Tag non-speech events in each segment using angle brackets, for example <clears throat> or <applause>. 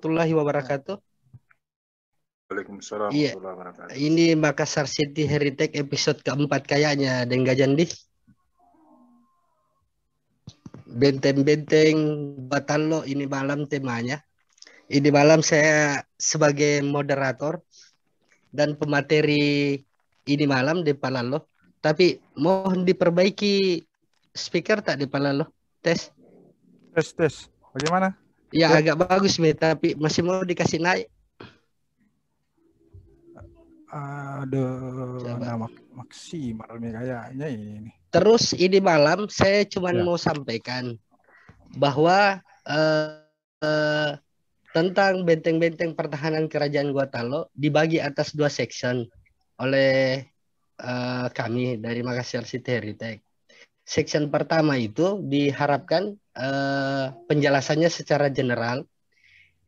warahmatullahi wabarakatuh. Waalaikumsalam iya. warahmatullahi wabarakatuh. Ini Makassar City Heritage episode keempat kayaknya, Dan gak Jandi. Benteng-benteng lo ini malam temanya. Ini malam saya sebagai moderator dan pemateri ini malam di Palalo. Tapi mohon diperbaiki speaker tak di Palalo. Tes. Tes, tes. Bagaimana? Ya agak bagus nih tapi masih mau dikasih naik. Aduh, nah, mak maksimal nih kayaknya ini. Terus ini malam saya cuma ya. mau sampaikan bahwa eh, eh, tentang benteng-benteng pertahanan kerajaan Guatemala dibagi atas dua section oleh eh, kami dari Makassar City Heritage. Section pertama itu diharapkan Eh, penjelasannya secara general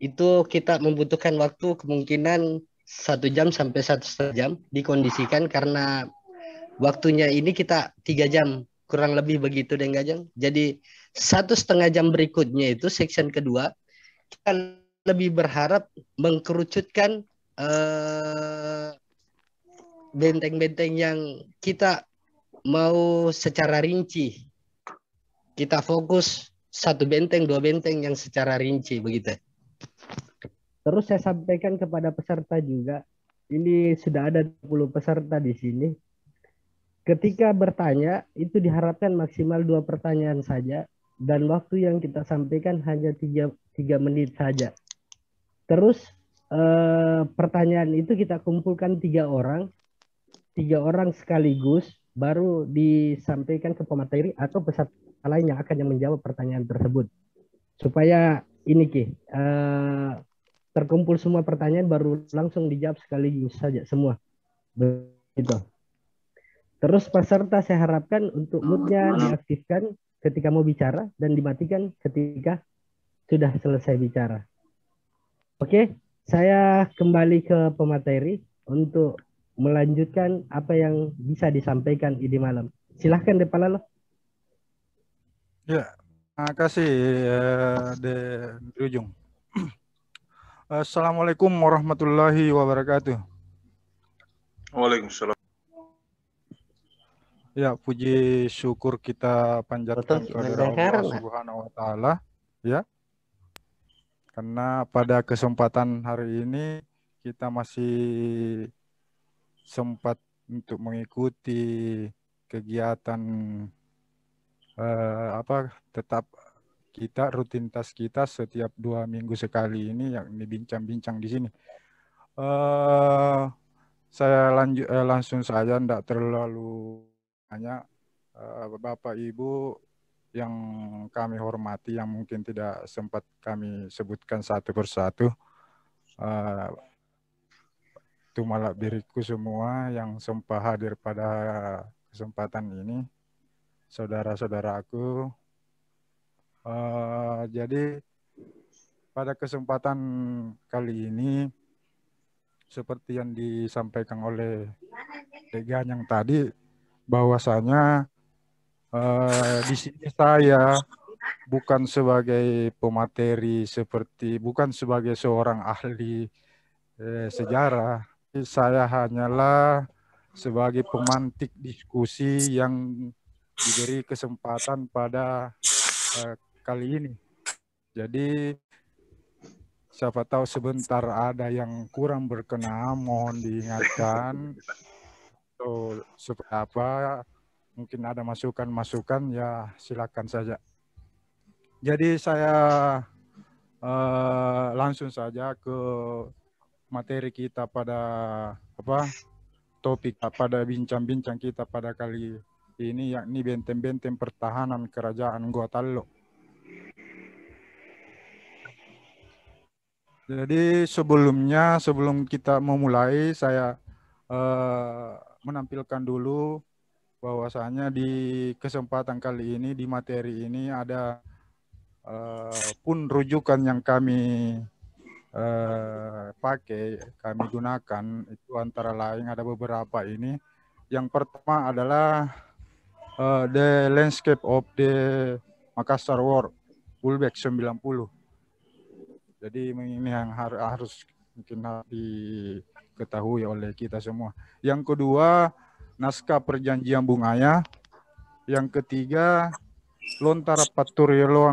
itu kita membutuhkan waktu kemungkinan satu jam sampai satu setengah jam dikondisikan karena waktunya ini kita tiga jam kurang lebih begitu deh Gajang. Jadi satu setengah jam berikutnya itu section kedua kita lebih berharap mengkerucutkan benteng eh, benteng-benteng yang kita mau secara rinci kita fokus satu benteng, dua benteng yang secara rinci begitu. Terus saya sampaikan kepada peserta juga, ini sudah ada 20 peserta di sini. Ketika bertanya, itu diharapkan maksimal dua pertanyaan saja, dan waktu yang kita sampaikan hanya tiga, tiga menit saja. Terus eh, pertanyaan itu kita kumpulkan tiga orang, tiga orang sekaligus, baru disampaikan ke pemateri atau peserta lain yang akan yang menjawab pertanyaan tersebut supaya ini ki uh, terkumpul semua pertanyaan baru langsung dijawab sekali saja semua begitu terus peserta saya harapkan untuk moodnya diaktifkan ketika mau bicara dan dimatikan ketika sudah selesai bicara oke saya kembali ke pemateri untuk melanjutkan apa yang bisa disampaikan ini malam silahkan depan lo Ya, terima kasih eh, De ujung. <clears throat> Assalamualaikum warahmatullahi wabarakatuh. Waalaikumsalam. Ya, puji syukur kita panjatkan kepada Allah Subhanahu wa taala, ya. Karena pada kesempatan hari ini kita masih sempat untuk mengikuti kegiatan eh, apa tetap kita rutinitas kita setiap dua minggu sekali ini yang ini bincang-bincang di sini. Uh, saya lanjut eh, langsung saja tidak terlalu banyak uh, Bapak Ibu yang kami hormati yang mungkin tidak sempat kami sebutkan satu persatu. Uh, itu malah diriku semua yang sempat hadir pada kesempatan ini saudara-saudara aku. Uh, jadi pada kesempatan kali ini seperti yang disampaikan oleh Degan yang tadi bahwasanya uh, di sini saya bukan sebagai pemateri seperti bukan sebagai seorang ahli eh, sejarah saya hanyalah sebagai pemantik diskusi yang diberi kesempatan pada uh, kali ini. Jadi siapa tahu sebentar ada yang kurang berkenan mohon diingatkan so, seperti apa mungkin ada masukan-masukan ya silakan saja jadi saya uh, langsung saja ke materi kita pada apa topik pada bincang-bincang kita pada kali ini yakni benteng-benteng pertahanan kerajaan Gotalo. Jadi sebelumnya sebelum kita memulai saya uh, menampilkan dulu bahwasanya di kesempatan kali ini di materi ini ada uh, pun rujukan yang kami uh, pakai kami gunakan itu antara lain ada beberapa ini. Yang pertama adalah uh, The Landscape of the Makassar War sembilan 90. Jadi ini yang har harus mungkin harus diketahui oleh kita semua. Yang kedua, naskah perjanjian bungaya. Yang ketiga, Lontara Paturielo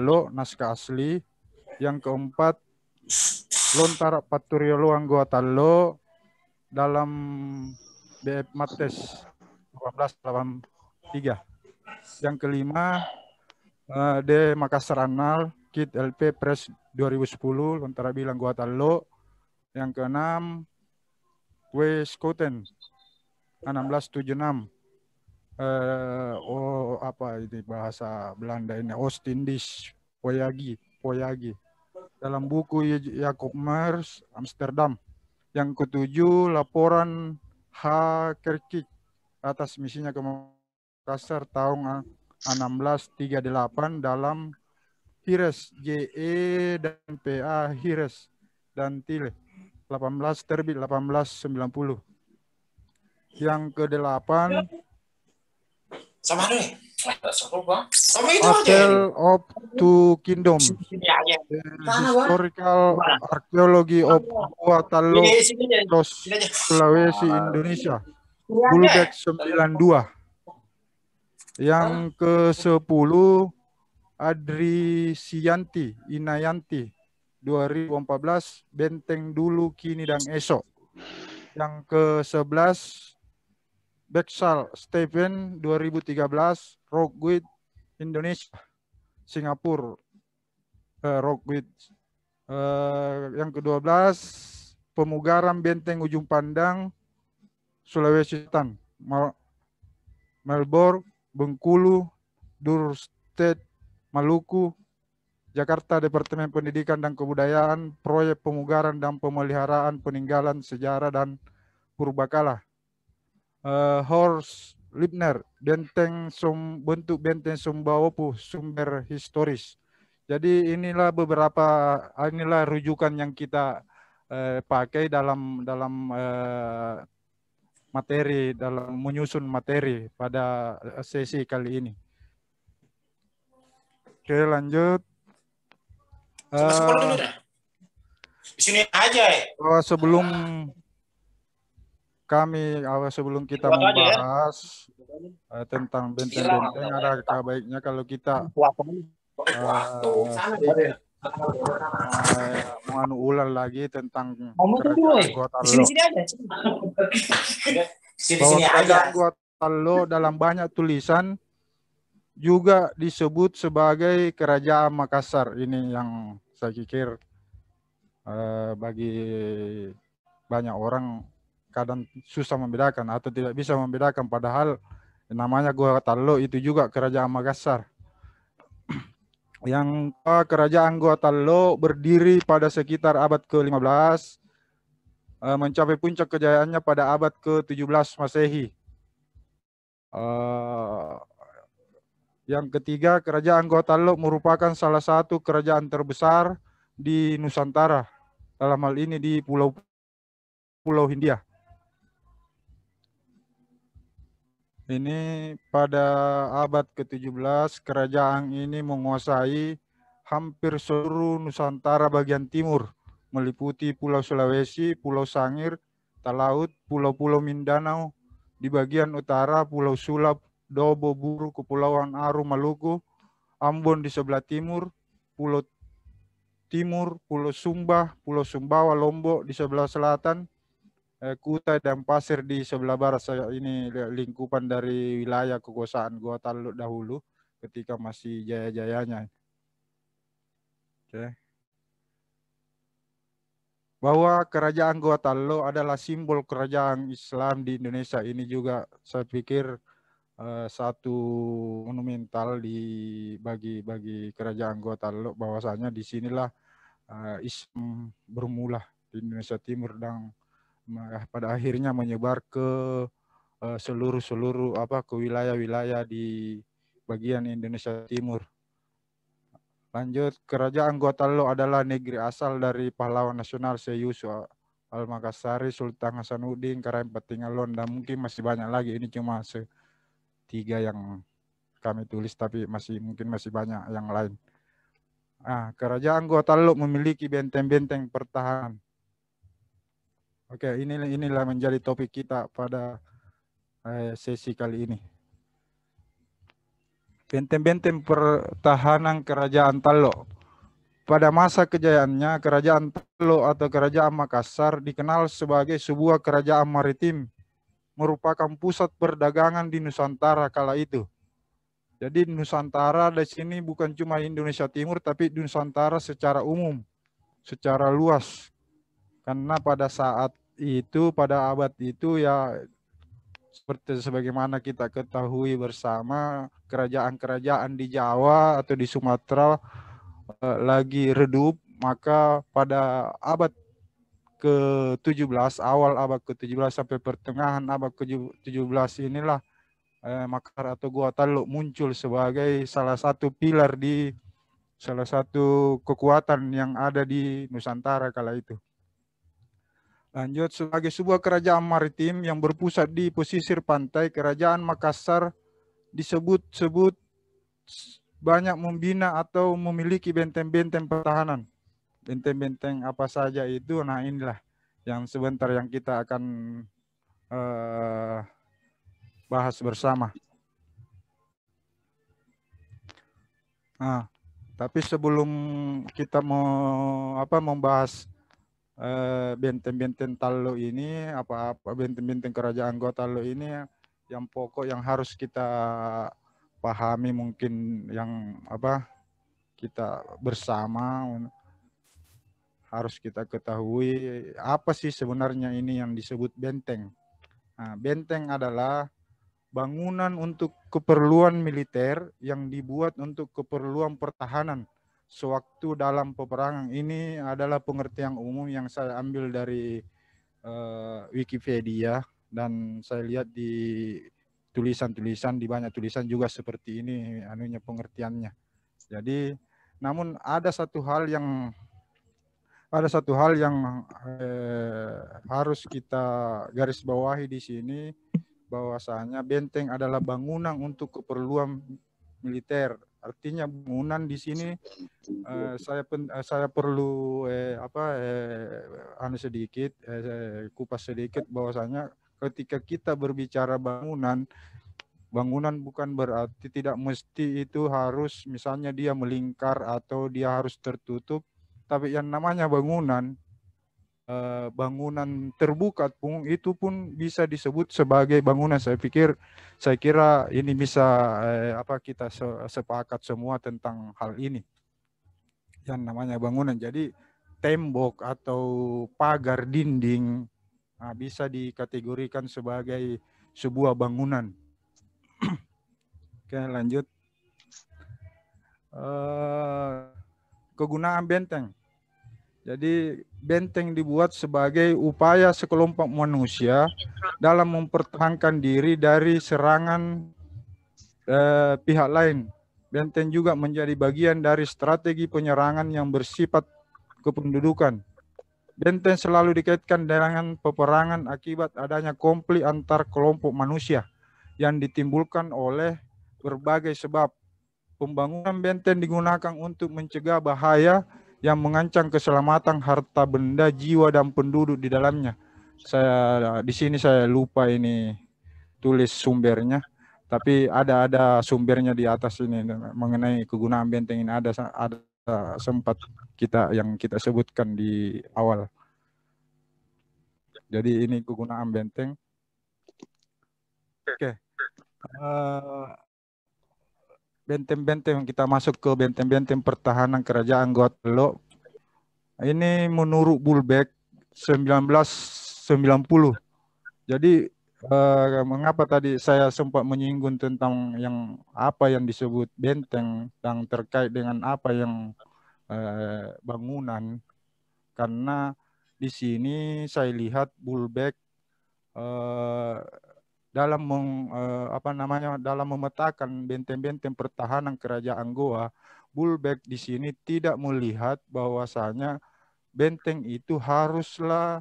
lo, naskah asli. Yang keempat, Lontara Paturielo lo, dalam BF Mates 18, 18 Tiga. Yang kelima, uh, eh, de Makassar Anal, Kit LP Press 2010, Lontara Bilang Gua Talo. Yang keenam, Skuten, 1676. Uh, oh apa ini bahasa Belanda ini Oostindisch Poyagi Poyagi dalam buku Jacob Mers Amsterdam yang ketujuh laporan h Kerkik atas misinya ke Kasar tahun 1638 dalam Hires JE dan PA Hires dan Tile 18 terbit 1890. Yang ke-8 sama deh. Hotel of Two Kingdom, ya, ya. Historical Archaeology of Gua Los Sulawesi, Indonesia, Bulbeck 92. Yang ah. ke-10 Adri Sianti Inayanti 2014 Benteng Dulu Kini dan Esok. Yang ke-11 Beksal Stephen 2013 Rockwood Indonesia Singapura uh, eh, Rockwood. Uh, eh, yang ke-12 Pemugaran Benteng Ujung Pandang Sulawesi Selatan Melbourne Bengkulu, Durstet, Maluku, Jakarta Departemen Pendidikan dan Kebudayaan, Proyek Pemugaran dan Pemeliharaan Peninggalan Sejarah dan Purbakala. Uh, Horst Lipner, benteng sum, bentuk benteng Sumbawopu, sumber historis. Jadi inilah beberapa inilah rujukan yang kita uh, pakai dalam dalam uh, materi dalam menyusun materi pada sesi kali ini. Oke lanjut. Kita dulu dah. Di sini aja ya. Oh Sebelum kami awal sebelum kita membahas ya. tentang benteng-benteng ada baiknya kalau kita Waktu. Uh, Waktu. sedikit, Eh, mau anu ular lagi tentang kerajaan eh. Gua Sini sini aja. sini aja. Gua Talo dalam banyak tulisan juga disebut sebagai kerajaan Makassar. Ini yang saya pikir uh, eh, bagi banyak orang kadang susah membedakan atau tidak bisa membedakan padahal namanya Gua Talo itu juga kerajaan Makassar yang kerajaan Gotalo berdiri pada sekitar abad ke-15 eh, mencapai puncak kejayaannya pada abad ke-17 Masehi. Eh, yang ketiga, kerajaan Gotalo merupakan salah satu kerajaan terbesar di Nusantara. Dalam hal ini di Pulau Pulau Hindia. Ini pada abad ke-17 kerajaan ini menguasai hampir seluruh Nusantara bagian timur, meliputi Pulau Sulawesi, Pulau Sangir, Talaut, Pulau-Pulau Mindanao, di bagian utara Pulau Sulap, Dobo Buru, Kepulauan Aru, Maluku, Ambon di sebelah timur, Pulau Timur, Pulau Sumba, Pulau Sumbawa, Lombok di sebelah selatan, Eh, Kuta dan Pasir di sebelah barat saya ini lingkupan dari wilayah kekuasaan Gua Taluk dahulu ketika masih jaya-jayanya. Oke. Okay. Bahwa kerajaan Gua Taluk adalah simbol kerajaan Islam di Indonesia ini juga saya pikir uh, satu monumental di bagi bagi kerajaan Gua Taluk bahwasanya disinilah uh, eh, Islam bermula di Indonesia Timur dan pada akhirnya menyebar ke seluruh seluruh apa ke wilayah-wilayah di bagian Indonesia Timur. Lanjut, kerajaan Gotalo adalah negeri asal dari pahlawan nasional Seyus eh, Al-Makassari, Sultan Hasanuddin, Karim Petingalon, dan mungkin masih banyak lagi. Ini cuma tiga yang kami tulis, tapi masih mungkin masih banyak yang lain. Ah, kerajaan Gotalo memiliki benteng-benteng pertahanan Oke, okay, inilah inilah menjadi topik kita pada eh, sesi kali ini. Benteng-benteng pertahanan kerajaan Talo. Pada masa kejayaannya, kerajaan Talo atau kerajaan Makassar dikenal sebagai sebuah kerajaan maritim, merupakan pusat perdagangan di Nusantara kala itu. Jadi Nusantara di sini bukan cuma Indonesia Timur, tapi Nusantara secara umum, secara luas karena pada saat itu, pada abad itu ya seperti sebagaimana kita ketahui bersama kerajaan-kerajaan di Jawa atau di Sumatera eh, lagi redup, maka pada abad ke-17 awal abad ke-17 sampai pertengahan abad ke-17 inilah eh, Makar atau Gua Taluk muncul sebagai salah satu pilar di salah satu kekuatan yang ada di Nusantara kala itu. Lanjut, sebagai sebuah kerajaan maritim yang berpusat di pesisir pantai, kerajaan Makassar disebut-sebut banyak membina atau memiliki benteng-benteng pertahanan. Benteng-benteng apa saja itu, nah inilah yang sebentar yang kita akan uh, bahas bersama. Nah, tapi sebelum kita mau apa membahas Eh, benteng-benteng Talo ini apa-apa benteng-benteng kerajaan Go Talo ini yang pokok yang harus kita pahami mungkin yang apa kita bersama harus kita ketahui apa sih sebenarnya ini yang disebut benteng. Nah, benteng adalah bangunan untuk keperluan militer yang dibuat untuk keperluan pertahanan sewaktu dalam peperangan ini adalah pengertian umum yang saya ambil dari uh, Wikipedia dan saya lihat di tulisan-tulisan di banyak tulisan juga seperti ini anunya pengertiannya. Jadi namun ada satu hal yang ada satu hal yang eh, harus kita garis bawahi di sini bahwasanya benteng adalah bangunan untuk keperluan militer Artinya bangunan di sini uh, saya pen, uh, saya perlu eh, apa eh, anu sedikit eh, kupas sedikit bahwasanya ketika kita berbicara bangunan bangunan bukan berarti tidak mesti itu harus misalnya dia melingkar atau dia harus tertutup tapi yang namanya bangunan Eh, bangunan terbuka pun itu pun bisa disebut sebagai bangunan. Saya pikir saya kira ini bisa eh, apa kita se sepakat semua tentang hal ini. Yang namanya bangunan. Jadi tembok atau pagar dinding nah, bisa dikategorikan sebagai sebuah bangunan. <clears throat> Oke, lanjut. Uh, kegunaan benteng. Jadi benteng dibuat sebagai upaya sekelompok manusia dalam mempertahankan diri dari serangan eh, pihak lain. Benteng juga menjadi bagian dari strategi penyerangan yang bersifat kependudukan. Benteng selalu dikaitkan dengan peperangan akibat adanya konflik antar kelompok manusia yang ditimbulkan oleh berbagai sebab. Pembangunan benteng digunakan untuk mencegah bahaya yang mengancam keselamatan harta benda, jiwa dan penduduk di dalamnya. Saya di sini saya lupa ini tulis sumbernya, tapi ada ada sumbernya di atas ini mengenai kegunaan benteng ini ada ada sempat kita yang kita sebutkan di awal. Jadi ini kegunaan benteng. Oke. Okay. Uh, eh, benteng-benteng kita masuk ke benteng-benteng pertahanan kerajaan Gotlo. Ini menurut Bulbeck 1990. Jadi eh, mengapa tadi saya sempat menyinggung tentang yang apa yang disebut benteng yang terkait dengan apa yang eh, bangunan karena di sini saya lihat Bulbeck eh, dalam meng, uh, apa namanya dalam memetakan benteng-benteng pertahanan kerajaan Goa, Bulbeck di sini tidak melihat bahwasanya benteng itu haruslah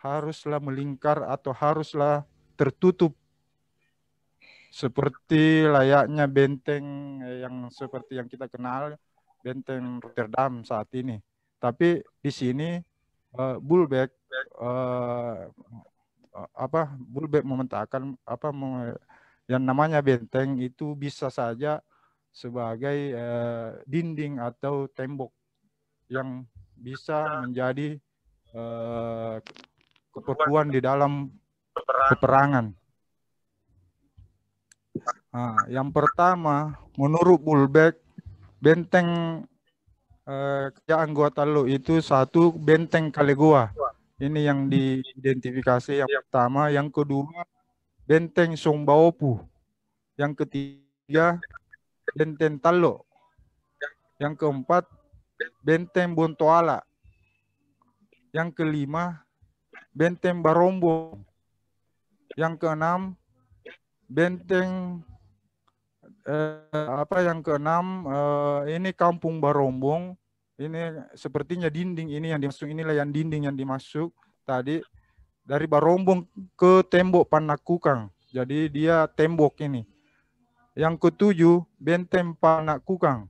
haruslah melingkar atau haruslah tertutup seperti layaknya benteng eh, yang seperti yang kita kenal benteng Rotterdam saat ini. Tapi di sini uh, eh, Bulbeck uh, apa Bulbek memetakan apa yang namanya benteng itu bisa saja sebagai eh, dinding atau tembok yang bisa menjadi eh, keperluan di dalam peperangan. Nah, yang pertama, menurut Bulbek, benteng eh, kerjaan anggota lo itu satu benteng Kalegua. Ini yang hmm. diidentifikasi yang iya. pertama, yang kedua Benteng Songbaopu, yang ketiga Benteng Talo, yang keempat Benteng Bontoala, yang kelima Benteng Barombo, yang keenam Benteng eh, apa yang keenam eh, ini Kampung Barombong, ini sepertinya dinding ini yang dimasuk inilah yang dinding yang dimasuk tadi dari barombong ke tembok Panakukang. Jadi dia tembok ini. Yang ketujuh benteng Panakukang.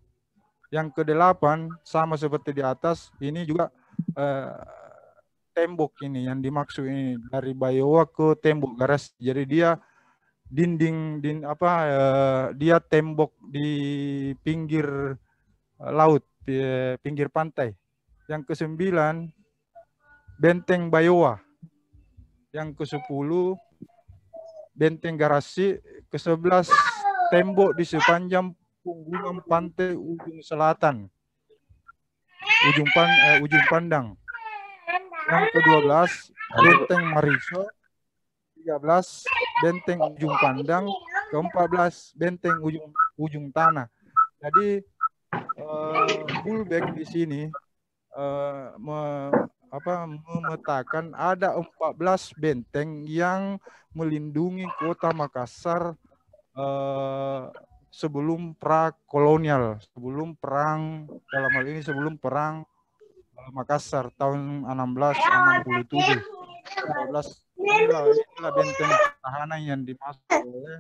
Yang kedelapan sama seperti di atas ini juga eh, tembok ini yang dimaksud ini dari Bayowa ke tembok garas. Jadi dia dinding din apa eh, dia tembok di pinggir eh, laut pinggir pantai. Yang ke kesembilan, Benteng Bayowa. Yang ke-10, Benteng Garasi. Ke-11, tembok di sepanjang punggungan pantai ujung selatan. Ujung, pan, eh, ujung pandang. Yang ke-12, Benteng Mariso. 13, Benteng Ujung Pandang. Ke-14, Benteng Ujung, ujung Tanah. Jadi fullback di sini uh, me, apa memetakan ada 14 benteng yang melindungi kota Makassar uh, sebelum pra kolonial, sebelum perang dalam hal ini sebelum perang eh, Makassar tahun 1667. 14 inilah, benteng tahanan yang dimaksud oleh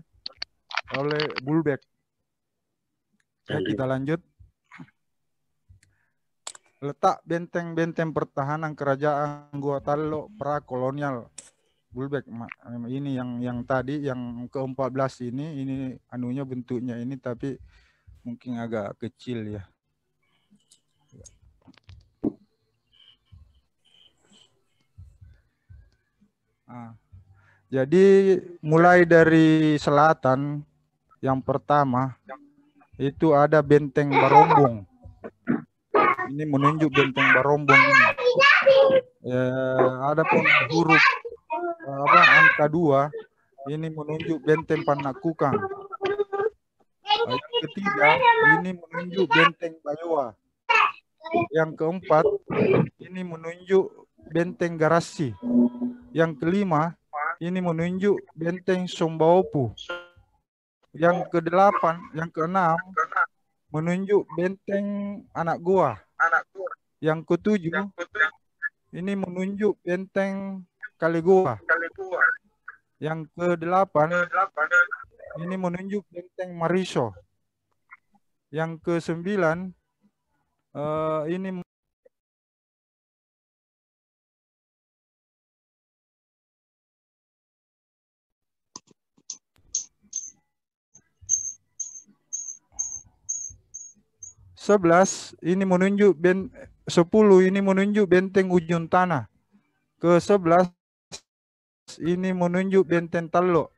oleh Bulbek. Ya, kita lanjut. Letak benteng-benteng pertahanan kerajaan gua pra kolonial Bulbek ini yang yang tadi yang ke-14 ini ini anunya bentuknya ini tapi mungkin agak kecil ya. Nah, jadi mulai dari selatan yang pertama itu ada benteng Barombong ini menunjuk benteng barombong ini. Ya, ada pun huruf eh, apa angka dua ini menunjuk benteng Panakukang. Yang ketiga ini menunjuk benteng Bayowa. Yang keempat ini menunjuk benteng Garasi. Yang kelima ini menunjuk benteng Sombaopu. Yang kedelapan, yang keenam menunjuk benteng anak gua anakku. Yang ketujuh, yang ketujuh ini menunjuk benteng Kaligua. Kaligua. Yang kedelapan, ini menunjuk benteng Mariso. Yang kesembilan uh, ini 11 ini menunjuk ben 10 ini menunjuk benteng ujung tanah. Ke 11 ini menunjuk benteng telo.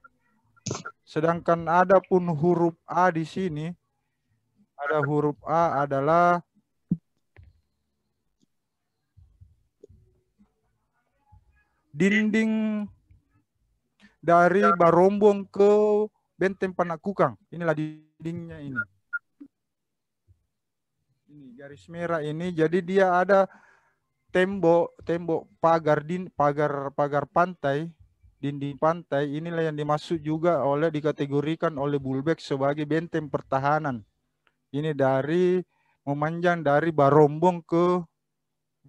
Sedangkan ada pun huruf A di sini ada huruf A adalah dinding dari Barombong ke Benteng Panakukang. Inilah dindingnya ini ini garis merah ini jadi dia ada tembok tembok pagar din pagar pagar pantai dinding pantai inilah yang dimaksud juga oleh dikategorikan oleh bulbek sebagai benteng pertahanan ini dari memanjang dari Barombong ke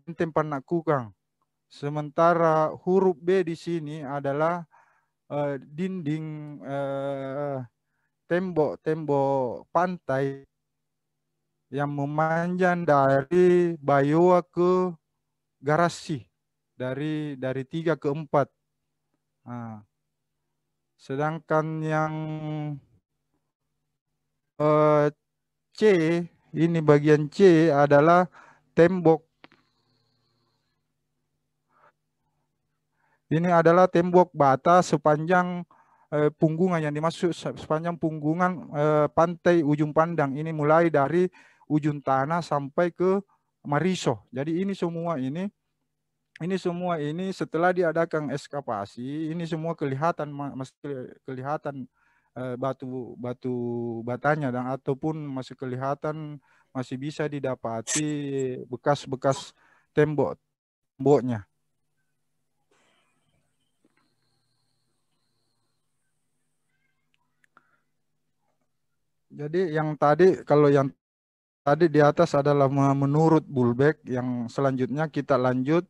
benteng Panakukang sementara huruf B di sini adalah uh, dinding uh, tembok tembok pantai yang memanjang dari Bayua ke Garasi dari dari tiga ke empat. Nah, sedangkan yang eh, C ini bagian C adalah tembok. Ini adalah tembok bata sepanjang eh, punggungan yang dimaksud sepanjang punggungan eh, pantai ujung pandang ini mulai dari ujung tanah sampai ke Mariso. Jadi ini semua ini ini semua ini setelah diadakan ekskavasi, ini semua kelihatan masih kelihatan eh, batu batu batanya dan ataupun masih kelihatan masih bisa didapati bekas-bekas tembok temboknya. Jadi yang tadi kalau yang Tadi di atas adalah menurut Bulbek yang selanjutnya kita lanjut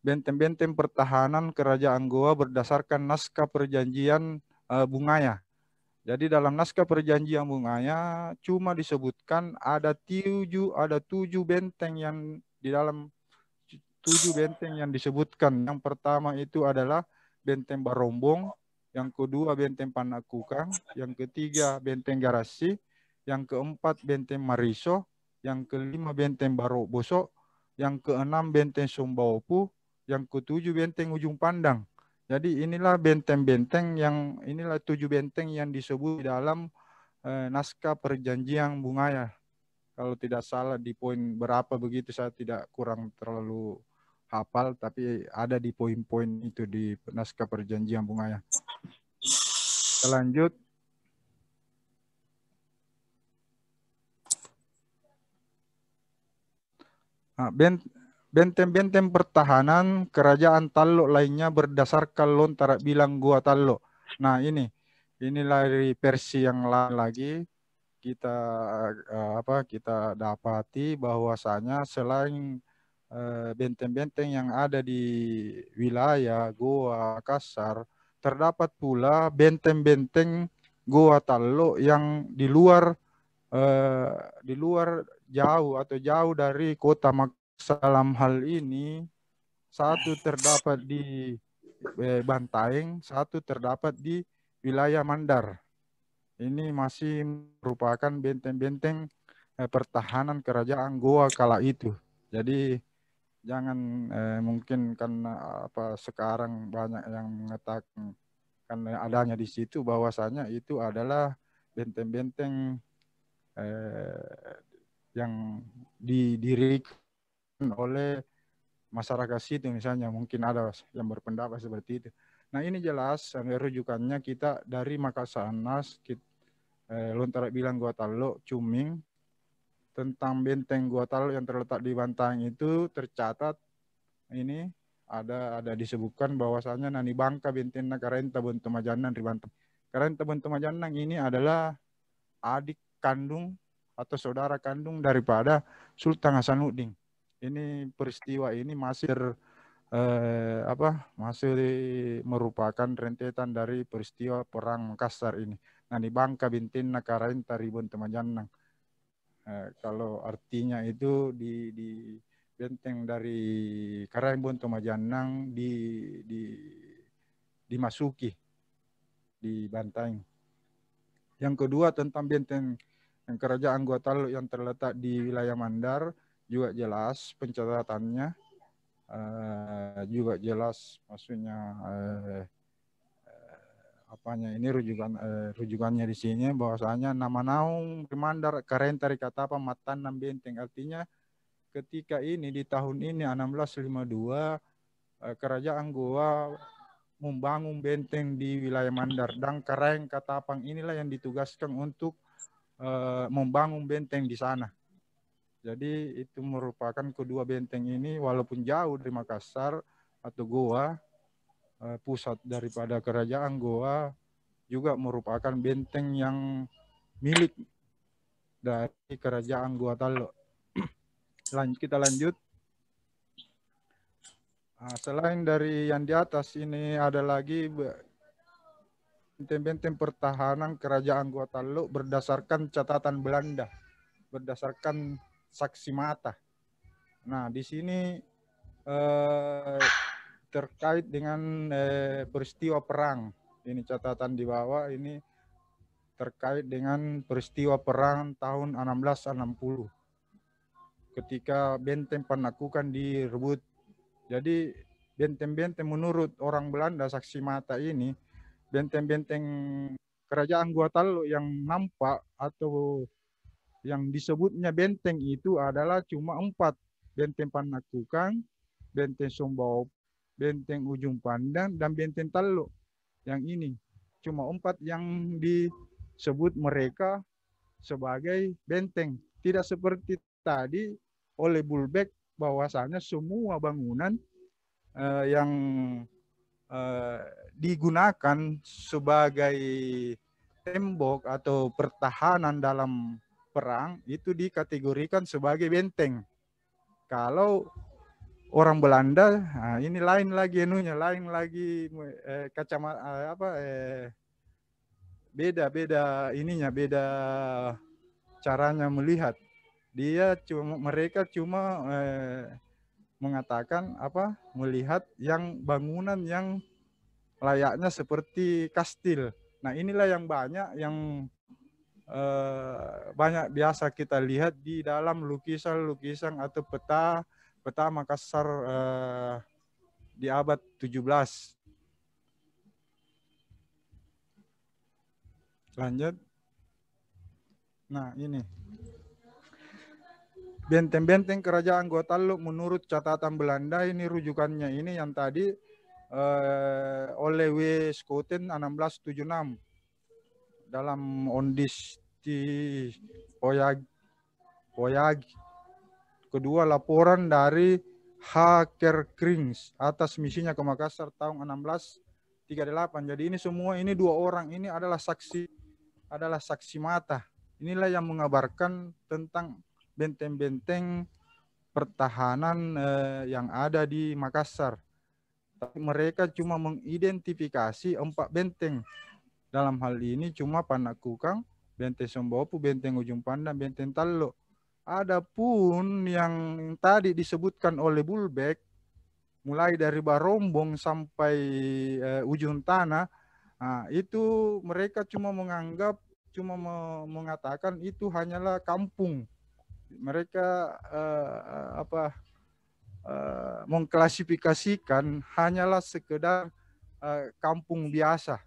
benteng-benteng pertahanan Kerajaan Goa berdasarkan naskah perjanjian uh, Bungaya. Jadi dalam naskah perjanjian Bungaya cuma disebutkan ada tujuh ada tujuh benteng yang di dalam tujuh benteng yang disebutkan. Yang pertama itu adalah benteng Barombong, yang kedua benteng Panakukang, yang ketiga benteng Garasi, yang keempat benteng Mariso, yang kelima benteng Barok Bosok, yang keenam benteng Sumbawapu, yang ketujuh benteng Ujung Pandang. Jadi inilah benteng-benteng yang inilah tujuh benteng yang disebut dalam e, naskah perjanjian Bungaya. Kalau tidak salah di poin berapa begitu saya tidak kurang terlalu hafal tapi ada di poin-poin itu di naskah perjanjian Bungaya. Selanjut Ah, benteng-benteng pertahanan kerajaan Tallo lainnya berdasarkan lontara bilang gua Tallo. Nah ini, inilah dari versi yang lain lagi kita eh, apa kita dapati bahwasanya selain eh, benteng-benteng yang ada di wilayah gua Kasar terdapat pula benteng-benteng gua Tallo yang di luar uh, di luar jauh atau jauh dari kota Makassar dalam hal ini satu terdapat di eh, Bantaeng, satu terdapat di wilayah Mandar. Ini masih merupakan benteng-benteng eh, pertahanan kerajaan Goa kala itu. Jadi jangan eh, mungkin karena apa sekarang banyak yang mengatakan kan adanya di situ bahwasanya itu adalah benteng-benteng eh, yang didirikan oleh masyarakat situ misalnya mungkin ada yang berpendapat seperti itu. Nah ini jelas rujukannya kita dari Makassar kita, eh, bilang bilang Talo, Cuming, tentang benteng gua Talo yang terletak di Bantang itu tercatat ini ada ada disebutkan bahwasanya Nani Bangka benteng tabun tumajanan di Bantang. tabun tumajanan ini adalah adik kandung atau saudara kandung daripada Sultan Hasanuddin. Ini peristiwa ini masih eh, apa masih merupakan rentetan dari peristiwa perang Makassar ini. Nah, bang Bangka Bintin Nakarain Taribun Temajanang. Eh, kalau artinya itu di, di benteng dari Karaimbun Tomajanang di, di dimasuki di Bantaing. Yang kedua tentang benteng Kerajaan anggota yang terletak di wilayah Mandar juga jelas pencatatannya uh, juga jelas maksudnya uh, apanya ini rujukan uh, rujukannya di sini bahwasanya nama naung Mandar keren apa matan enam benteng artinya ketika ini di tahun ini 1652 uh, kerajaan Goa membangun benteng di wilayah Mandar dan keren pang inilah yang ditugaskan untuk e, membangun benteng di sana. Jadi itu merupakan kedua benteng ini walaupun jauh dari Makassar atau Goa, e, pusat daripada kerajaan Goa juga merupakan benteng yang milik dari kerajaan Goa Talo. <clears throat> Lanjut kita lanjut. Nah, selain dari yang di atas ini ada lagi benteng-benteng pertahanan kerajaan Taluk berdasarkan catatan Belanda, berdasarkan saksi mata. Nah, di sini eh, terkait dengan eh, peristiwa perang. Ini catatan di bawah ini terkait dengan peristiwa perang tahun 1660 ketika benteng penakukan direbut. Jadi benteng-benteng menurut orang Belanda saksi mata ini benteng-benteng kerajaan Gua Talo yang nampak atau yang disebutnya benteng itu adalah cuma empat. Benteng Panakukang, benteng Sombau, benteng Ujung Pandang, dan benteng Tallo. Yang ini. Cuma empat yang disebut mereka sebagai benteng. Tidak seperti tadi oleh Bulbek bahwasanya semua bangunan eh, yang uh, digunakan sebagai tembok atau pertahanan dalam perang itu dikategorikan sebagai benteng. Kalau orang Belanda, nah ini lain lagi enunya, lain lagi eh, kacamata eh, apa eh, beda beda ininya, beda caranya melihat. Dia cuma mereka cuma eh, mengatakan apa melihat yang bangunan yang layaknya seperti kastil. Nah, inilah yang banyak yang eh, banyak biasa kita lihat di dalam lukisan-lukisan atau peta peta Makassar eh, di abad 17. Lanjut. Nah, ini benteng-benteng kerajaan Gotaluk menurut catatan Belanda ini rujukannya ini yang tadi eh, oleh W. 1676 dalam di Oyag Oyag kedua laporan dari Hacker Krings atas misinya ke Makassar tahun 1638. Jadi ini semua ini dua orang ini adalah saksi adalah saksi mata. Inilah yang mengabarkan tentang benteng-benteng pertahanan eh, yang ada di Makassar. Tapi mereka cuma mengidentifikasi empat benteng. Dalam hal ini cuma Panak Kukang, Benteng Sombopu, Benteng Ujung Pandang, Benteng Tallo. Adapun yang tadi disebutkan oleh Bulbek, mulai dari Barombong sampai eh, ujung tanah, nah, itu mereka cuma menganggap, cuma mengatakan itu hanyalah kampung mereka uh, apa uh, mengklasifikasikan hanyalah sekedar uh, kampung biasa.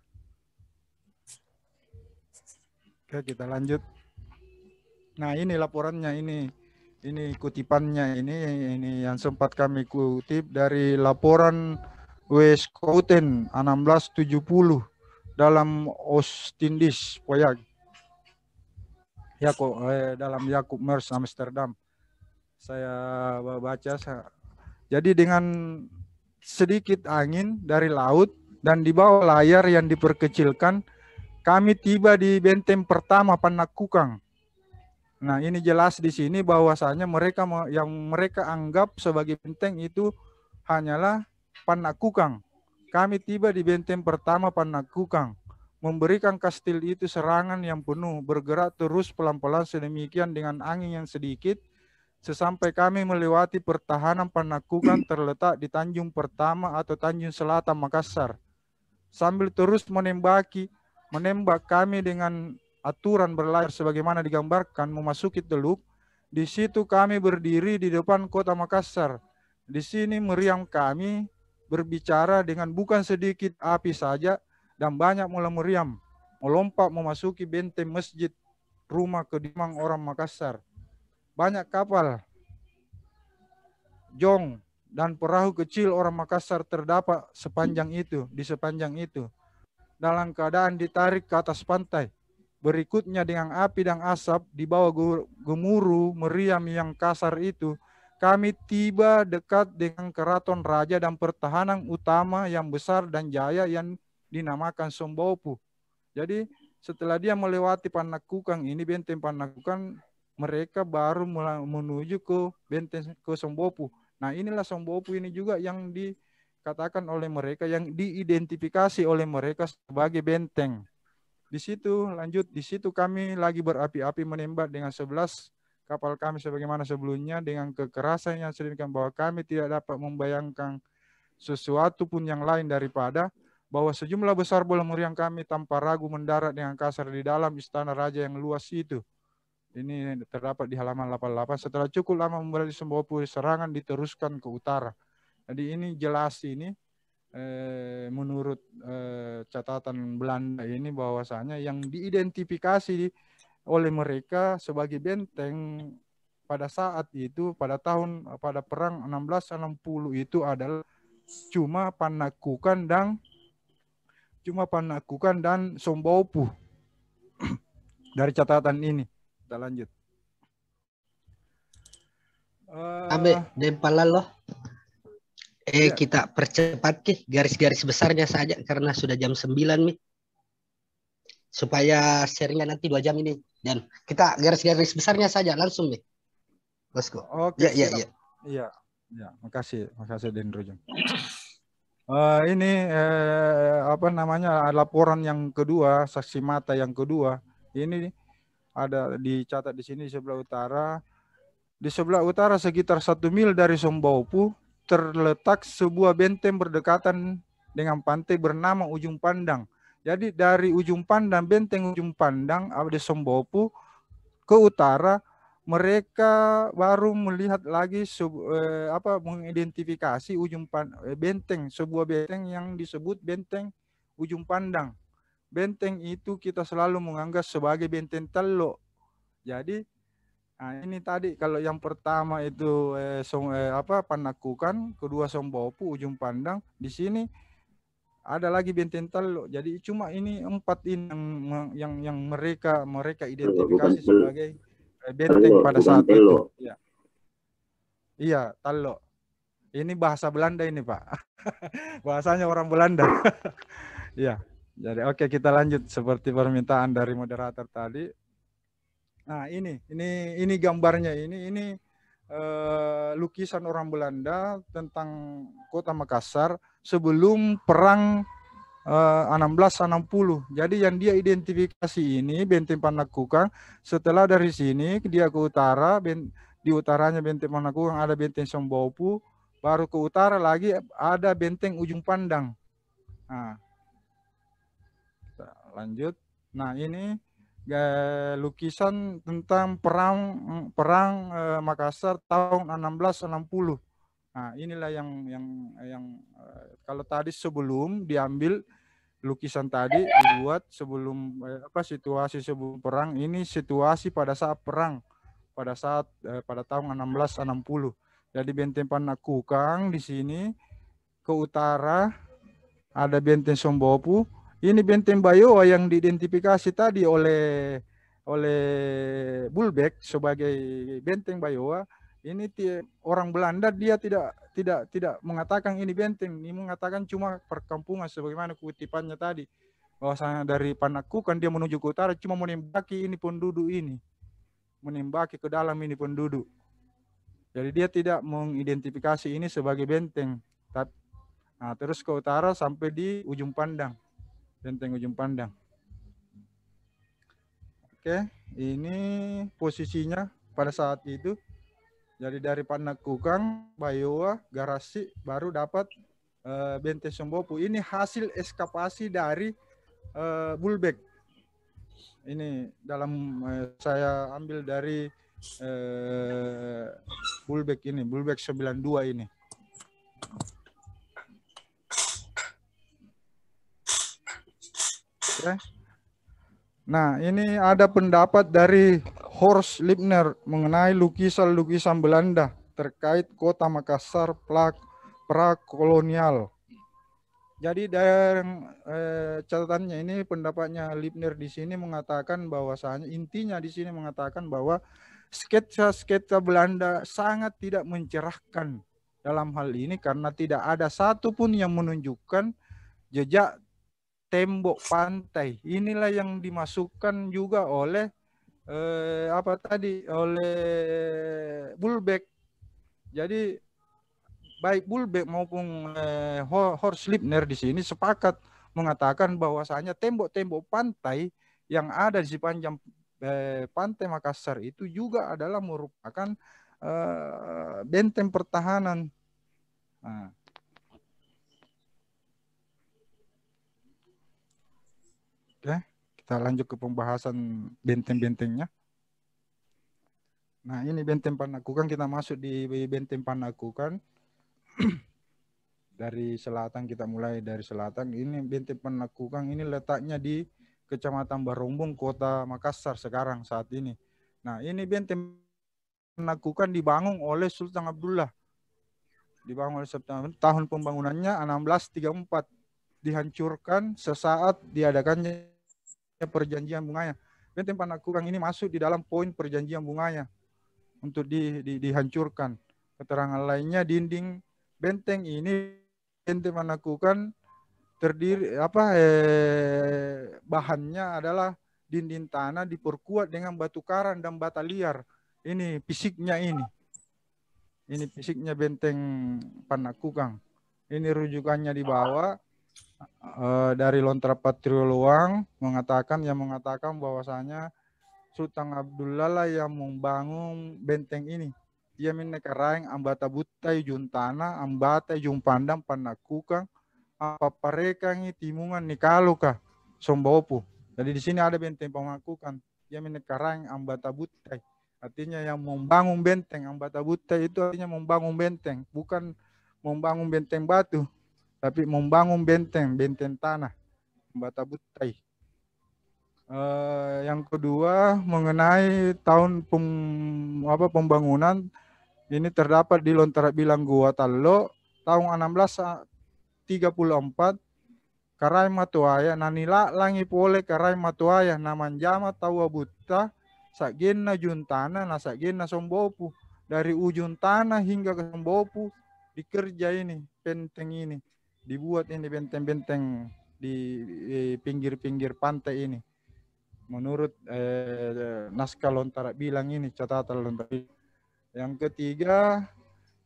Oke, kita lanjut. Nah, ini laporannya ini ini kutipannya ini ini yang sempat kami kutip dari laporan West Kouten 1670 dalam Ostindis, Poyag. Yakub eh, dalam Yakub Mers Amsterdam. Saya baca saya. Jadi dengan sedikit angin dari laut dan di bawah layar yang diperkecilkan kami tiba di benteng pertama Panakukang. Nah, ini jelas di sini bahwasanya mereka yang mereka anggap sebagai benteng itu hanyalah Panakukang. Kami tiba di benteng pertama Panakukang memberikan kastil itu serangan yang penuh, bergerak terus pelan-pelan sedemikian dengan angin yang sedikit, sesampai kami melewati pertahanan penakukan <clears throat> terletak di Tanjung Pertama atau Tanjung Selatan Makassar. Sambil terus menembaki, menembak kami dengan aturan berlayar sebagaimana digambarkan memasuki teluk, di situ kami berdiri di depan kota Makassar. Di sini meriam kami berbicara dengan bukan sedikit api saja, dan banyak mula meriam melompat memasuki benteng masjid rumah kediaman orang Makassar. Banyak kapal, jong, dan perahu kecil orang Makassar terdapat sepanjang itu, di sepanjang itu. Dalam keadaan ditarik ke atas pantai. Berikutnya dengan api dan asap di bawah gemuruh meriam yang kasar itu, kami tiba dekat dengan keraton raja dan pertahanan utama yang besar dan jaya yang dinamakan Sombopu. Jadi setelah dia melewati Panakukang ini benteng Panakukang mereka baru menuju ke benteng ke Sombopu. Nah, inilah Sombopu ini juga yang dikatakan oleh mereka yang diidentifikasi oleh mereka sebagai benteng. Di situ lanjut di situ kami lagi berapi-api menembak dengan sebelas kapal kami sebagaimana sebelumnya dengan kekerasan yang sedemikian bahwa kami tidak dapat membayangkan sesuatu pun yang lain daripada bahwa sejumlah besar bola yang kami tanpa ragu mendarat dengan kasar di dalam istana raja yang luas itu. Ini terdapat di halaman 88. Setelah cukup lama memberi Sembopu, serangan diteruskan ke utara. Jadi ini jelas ini eh, menurut eh, catatan Belanda ini bahwasanya yang diidentifikasi oleh mereka sebagai benteng pada saat itu pada tahun pada perang 1660 itu adalah cuma Panakukan dan cuma panakukan dan sombopu <clears throat> dari catatan ini. Kita lanjut. Uh, Abe, dempalan loh. Eh, ya. kita percepat ki garis-garis besarnya saja karena sudah jam 9 nih. Supaya sharingnya nanti dua jam ini. Dan kita garis-garis besarnya saja langsung nih. Bosku. Oke. Okay, ya, ya, ya, ya. Iya, ya. Makasih, makasih Dendro Uh, ini uh, apa namanya laporan yang kedua, saksi mata yang kedua. Ini ada dicatat di sini di sebelah utara. Di sebelah utara sekitar satu mil dari Sombaupu terletak sebuah benteng berdekatan dengan pantai bernama Ujung Pandang. Jadi dari Ujung Pandang, benteng Ujung Pandang di Sombaupu ke utara mereka baru melihat lagi sub, eh, apa mengidentifikasi ujung pan, eh, benteng sebuah benteng yang disebut benteng ujung pandang. Benteng itu kita selalu menganggap sebagai benteng telo. Jadi nah ini tadi kalau yang pertama itu eh, song, eh, apa panakukan, kedua sombopu ujung pandang di sini ada lagi benteng telo. Jadi cuma ini empat ini yang yang yang mereka mereka identifikasi sebagai benteng pada pada saat telo. itu. Iya. iya, talo. Ini bahasa Belanda ini, Pak. <laughs> Bahasanya orang Belanda. <laughs> Iya. Jadi oke kita lanjut seperti permintaan dari moderator tadi. Nah, ini ini ini gambarnya ini ini eh, lukisan orang Belanda tentang kota Makassar sebelum perang 1660. Eh, Jadi yang dia identifikasi ini benteng Panakukang setelah dari sini dia ke utara ben, di utaranya benteng Panakukang ada benteng Sombopu baru ke utara lagi ada benteng Ujung Pandang. Nah, lanjut. Nah ini eh, lukisan tentang perang perang eh, Makassar tahun 1660. Nah, inilah yang yang yang eh, kalau tadi sebelum diambil lukisan tadi dibuat sebelum eh, apa situasi sebelum perang ini situasi pada saat perang pada saat eh, pada tahun 1660. Jadi benteng Panakukang di sini ke utara ada benteng Sombopu. Ini benteng Bayo yang diidentifikasi tadi oleh oleh Bulbek sebagai benteng bayoa ini orang Belanda dia tidak tidak tidak mengatakan ini benteng, ini mengatakan cuma perkampungan sebagaimana kutipannya tadi. Bahwasanya dari Panakukan dia menuju ke utara cuma menembaki ini penduduk ini. Menembaki ke dalam ini penduduk. Jadi dia tidak mengidentifikasi ini sebagai benteng. Nah, terus ke utara sampai di ujung pandang. Benteng ujung pandang. Oke, ini posisinya pada saat itu jadi dari Panak Kukang, Bayowa, Garasi baru dapat uh, Bente Sombopu. Ini hasil eskapasi dari uh, Bulbek. Ini dalam uh, saya ambil dari uh, Bulbek ini, Bulbek 92 ini. Okay. Ya. Nah, ini ada pendapat dari Horst Liebner mengenai lukisan-lukisan Belanda terkait kota Makassar plak prakolonial. Jadi dari eh, catatannya ini pendapatnya Liebner di sini mengatakan bahwasanya intinya di sini mengatakan bahwa sketsa-sketsa Belanda sangat tidak mencerahkan dalam hal ini karena tidak ada satupun yang menunjukkan jejak tembok pantai. Inilah yang dimasukkan juga oleh eh, apa tadi oleh bullback. Jadi baik bullback maupun eh, horse Lipner di sini sepakat mengatakan bahwasanya tembok-tembok pantai yang ada di sepanjang eh, pantai Makassar itu juga adalah merupakan eh, benteng pertahanan. Nah, Kita lanjut ke pembahasan benteng-bentengnya. Nah, ini benteng Panakukan kita masuk di benteng Panakukan. <clears throat> dari selatan kita mulai dari selatan. Ini benteng Panakukan ini letaknya di Kecamatan Barombong, Kota Makassar sekarang saat ini. Nah, ini benteng Panakukan dibangun oleh Sultan Abdullah. Dibangun oleh Sultan tahun pembangunannya 1634 dihancurkan sesaat diadakannya perjanjian bunganya. Benteng panah kurang ini masuk di dalam poin perjanjian bunganya untuk di, di, dihancurkan. Keterangan lainnya dinding benteng ini benteng panah terdiri apa eh, bahannya adalah dinding tanah diperkuat dengan batu karang dan bata liar. Ini fisiknya ini. Ini fisiknya benteng Panakukang. Ini rujukannya di bawah uh, dari Lontra Patriluang mengatakan yang mengatakan bahwasanya Sultan Abdullah lah yang membangun benteng ini. Dia minekaraeng ambata butai juntana ambata pandang panakukang apa parekangi timungan nikaluka sombopu. Jadi di sini ada benteng pemakukan. Dia minekaraeng ambata butai. Artinya yang membangun benteng ambata butai itu artinya membangun benteng, bukan membangun benteng batu tapi membangun benteng, benteng tanah, bata butai. Uh, yang kedua mengenai tahun pem, apa pembangunan ini terdapat di Lontara Bilang Gua Talo tahun 1634 eh, Karai Matuaya nanila langi pole Karai Matuaya naman jama tawa buta sagena juntana nah, na sombopu dari ujung tanah hingga ke sombopu dikerja ini penting ini dibuat ini benteng-benteng di pinggir-pinggir pantai ini. Menurut eh, naskah lontara bilang ini catatan lontara. Yang ketiga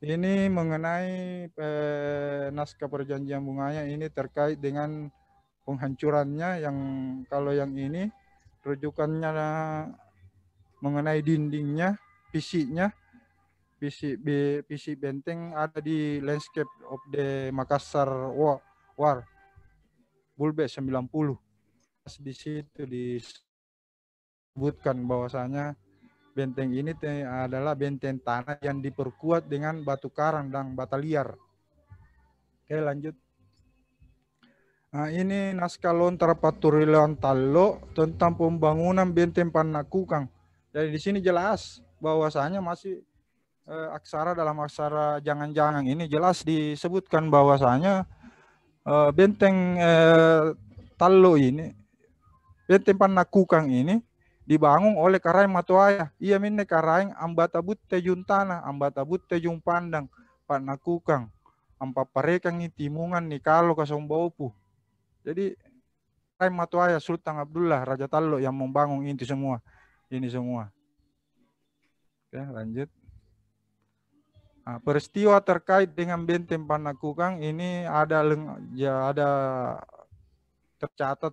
ini mengenai eh, naskah perjanjian bunganya ini terkait dengan penghancurannya yang kalau yang ini rujukannya mengenai dindingnya, fisiknya, PC B, PC Benteng ada di Landscape of the Makassar War, War Bulbe 90. Di situ disebutkan bahwasanya benteng ini adalah benteng tanah yang diperkuat dengan batu karang dan bata liar. Oke lanjut. Nah, ini naskah lontar paturilan talo tentang pembangunan benteng Panakukang. Dari di sini jelas bahwasanya masih eh, aksara dalam aksara jangan-jangan ini jelas disebutkan bahwasanya eh, benteng eh, Tallo ini, benteng Panakukang ini dibangun oleh Karaing Matuaya. iya minne Karaing ambatabut tejuntana tanah, ambatabut tejung pandang, Panakukang. Ampa parekang ini timungan nih kalau kasombopu. Jadi Karaing Matuaya Sultan Abdullah Raja Tallo yang membangun ini semua. Ini semua. Oke, lanjut. Nah, peristiwa terkait dengan benteng Panakukang ini ada ya ada tercatat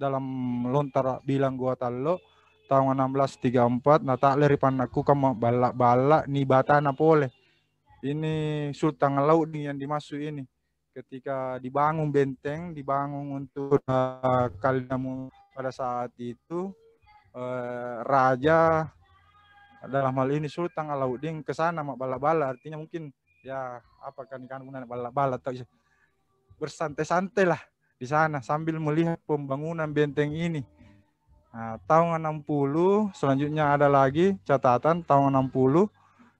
dalam lontar bilang gua talo tahun 1634 nah tak leri Panakukang balak balak nih batana pole ini sultan laut nih yang dimasuk ini ketika dibangun benteng dibangun untuk uh, ah, kalian pada saat itu uh, raja dalam hal ini Sultan Alauddin ke sana mak bala-bala artinya mungkin ya apa kan kan bala-bala atau bersantai-santai lah di sana sambil melihat pembangunan benteng ini. Nah, tahun 60 selanjutnya ada lagi catatan tahun 60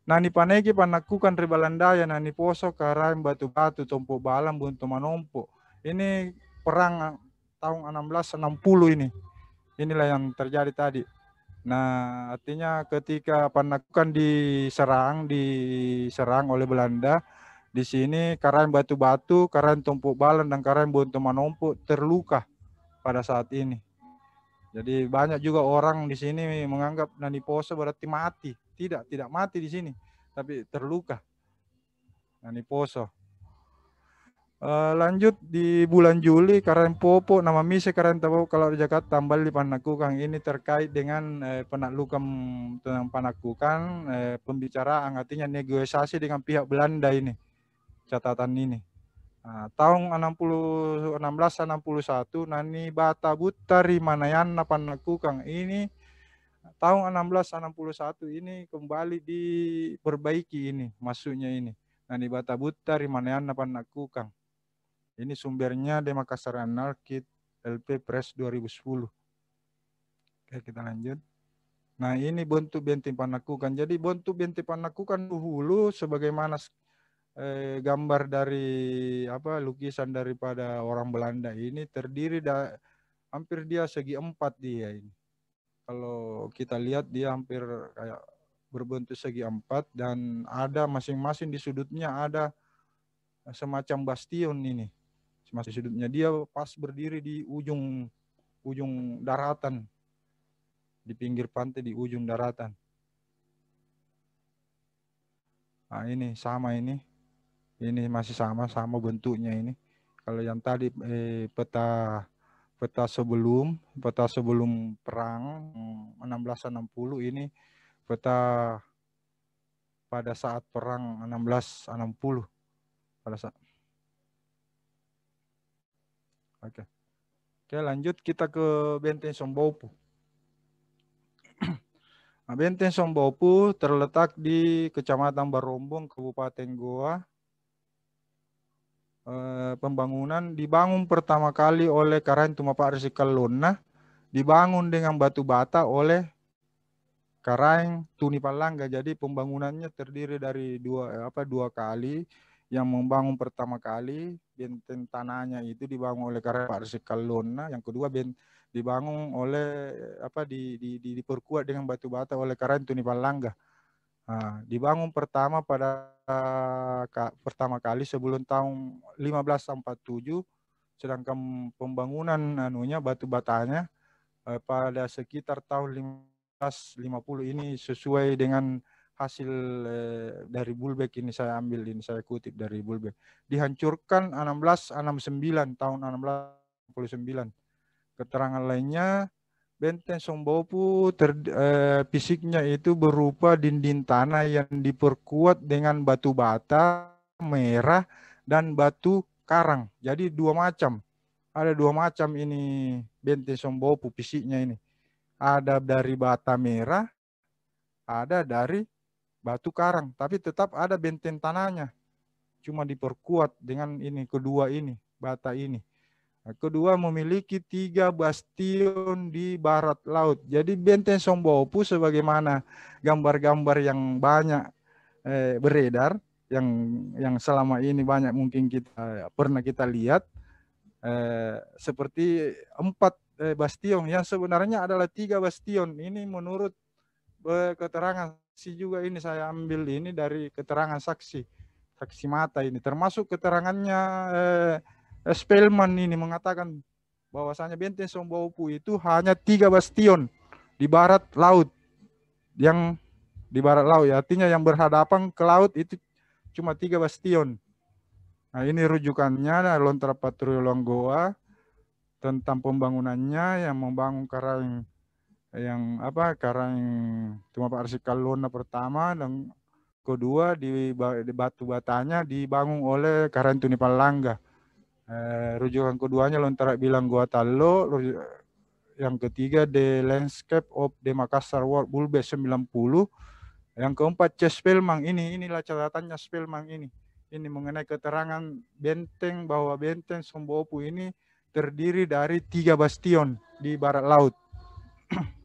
Nani paneki panakukan ribalandaya nani poso arah batu batu tompo balam buntu manompo. Ini perang tahun 1660 ini. Inilah yang terjadi tadi. Nah, artinya ketika Panakukan diserang, diserang oleh Belanda, di sini karen Batu-Batu, karen Tumpuk balen dan karen Buntu Manompu terluka pada saat ini. Jadi banyak juga orang di sini menganggap Nani Poso berarti mati. Tidak, tidak mati di sini, tapi terluka. Nani Poso. Uh, lanjut di bulan Juli Karen Popo nama misi ya Karen tahu kalau Jakarta tambal di Panakukang ini terkait dengan eh, penaklukan tentang Panakukang eh, pembicaraan artinya negosiasi dengan pihak Belanda ini catatan ini nah, tahun 60 satu nani bata butari rimanayan Panakukang ini tahun 1661 ini kembali diperbaiki ini maksudnya ini nani bata butari rimanayan Panakukang ini sumbernya Makassar Anarkit LP Press 2010. Oke, kita lanjut. Nah, ini bentuk benti panakukan. Jadi bentuk benti panakukan hulu sebagaimana eh, gambar dari apa lukisan daripada orang Belanda ini terdiri da, hampir dia segi empat dia ini. Kalau kita lihat dia hampir kayak berbentuk segi empat dan ada masing-masing di sudutnya ada semacam bastion ini masih sudutnya dia pas berdiri di ujung ujung daratan di pinggir pantai di ujung daratan nah ini sama ini ini masih sama sama bentuknya ini kalau yang tadi eh, peta peta sebelum peta sebelum perang 1660 ini peta pada saat perang 1660 pada saat Oke. Oke, lanjut kita ke Benteng Sombopu. <clears throat> nah, Benteng Sombopu terletak di Kecamatan Barombong, Kabupaten Goa. E, pembangunan dibangun pertama kali oleh Tumapa Tumapak Resikalona, dibangun dengan batu bata oleh Karang Tuni Palangga. Jadi pembangunannya terdiri dari dua eh, apa dua kali yang membangun pertama kali benteng tanahnya itu dibangun oleh karya Pak Arsiv yang kedua ben, dibangun oleh apa di, di, di, diperkuat dengan batu bata oleh karya Tuni Palangga. Nah, dibangun pertama pada ka, pertama kali sebelum tahun 1547 sedangkan pembangunan anunya batu batanya eh, pada sekitar tahun 1550 ini sesuai dengan hasil eh, dari Bulbeck ini saya ambil ini saya kutip dari Bulbeck dihancurkan 1669 tahun 1669 keterangan lainnya benteng Songbopu ter, eh, fisiknya itu berupa dinding tanah yang diperkuat dengan batu bata merah dan batu karang jadi dua macam ada dua macam ini benteng Songbopu fisiknya ini ada dari bata merah ada dari batu karang, tapi tetap ada benteng tanahnya. Cuma diperkuat dengan ini, kedua ini, bata ini. Nah, kedua memiliki tiga bastion di barat laut. Jadi benteng Sombopu sebagaimana gambar-gambar yang banyak eh, beredar, yang yang selama ini banyak mungkin kita eh, pernah kita lihat, eh, seperti empat eh, bastion yang sebenarnya adalah tiga bastion. Ini menurut eh, keterangan saksi juga ini saya ambil ini dari keterangan saksi saksi mata ini termasuk keterangannya eh, Spelman ini mengatakan bahwasanya benteng Sombaopu itu hanya tiga bastion di barat laut yang di barat laut ya artinya yang berhadapan ke laut itu cuma tiga bastion nah ini rujukannya nah, lontar patroli Longgoa tentang pembangunannya yang membangun karang yang apa karang cuma Pak Kalona pertama dan kedua di, di batu batanya dibangun oleh karang Tuni Palangga. Eh, rujukan keduanya lontara bilang gua talo yang ketiga The Landscape of the Makassar World Bulbe 90 yang keempat C. mang ini inilah catatannya mang ini ini mengenai keterangan benteng bahwa benteng Sombopu ini terdiri dari tiga bastion di barat laut <clears throat>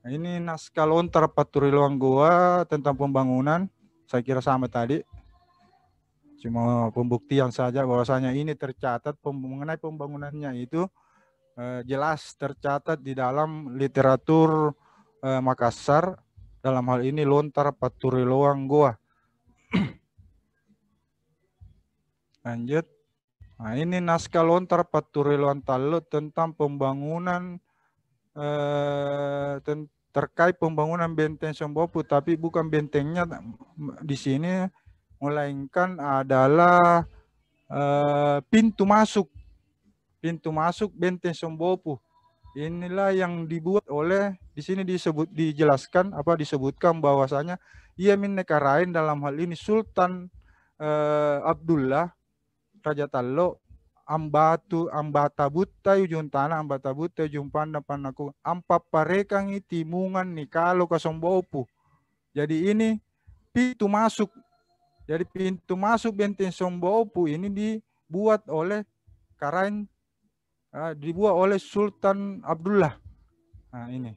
Nah, ini naskah lontar paturi luang gua tentang pembangunan. Saya kira sama tadi. Cuma pembuktian saja bahwasanya ini tercatat mengenai pembangunannya itu eh, jelas tercatat di dalam literatur eh, Makassar dalam hal ini lontar paturi luang gua. <clears throat> Lanjut. Nah, ini naskah lontar paturi luang talut tentang pembangunan eh, terkait pembangunan benteng Sombopu, tapi bukan bentengnya di sini, melainkan adalah eh, pintu masuk, pintu masuk benteng Sombopu. Inilah yang dibuat oleh di sini disebut dijelaskan apa disebutkan bahwasanya ia menekarain dalam hal ini Sultan eh, Abdullah Raja Tallo ambatu ambata buta ujung tanah ambata buta ujung panda panaku ampa parekang timungan nih kalau kasombopu jadi ini pintu masuk jadi pintu masuk benteng sombopu ini dibuat oleh karain uh, dibuat oleh Sultan Abdullah nah ini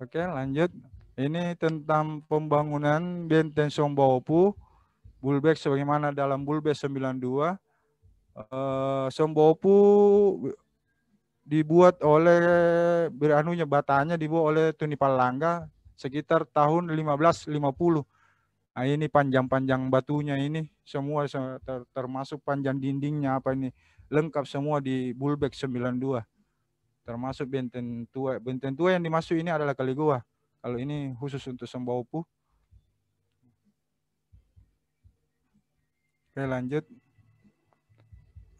oke lanjut ini tentang pembangunan benteng sombopu Bulbek sebagaimana dalam Bulbek 92 uh, Sombopu dibuat oleh beranunya batanya dibuat oleh Tuni Palangga sekitar tahun 1550. Nah, ini panjang-panjang batunya ini semua ter termasuk panjang dindingnya apa ini lengkap semua di Bulbek 92. Termasuk benten tua. Benten tua yang dimasuk ini adalah Kaligua. Kalau ini khusus untuk Sembaopu. Oke lanjut.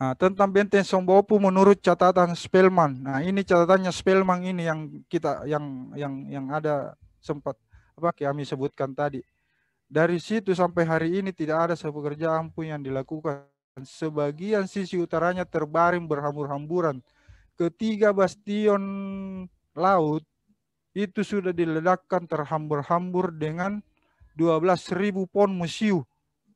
Nah, tentang benteng Sombopu menurut catatan Spelman. Nah ini catatannya Spelman ini yang kita yang yang yang ada sempat apa kami sebutkan tadi. Dari situ sampai hari ini tidak ada pekerjaan pun yang dilakukan. Sebagian sisi utaranya terbaring berhambur-hamburan. Ketiga bastion laut itu sudah diledakkan terhambur-hambur dengan 12.000 pon musiu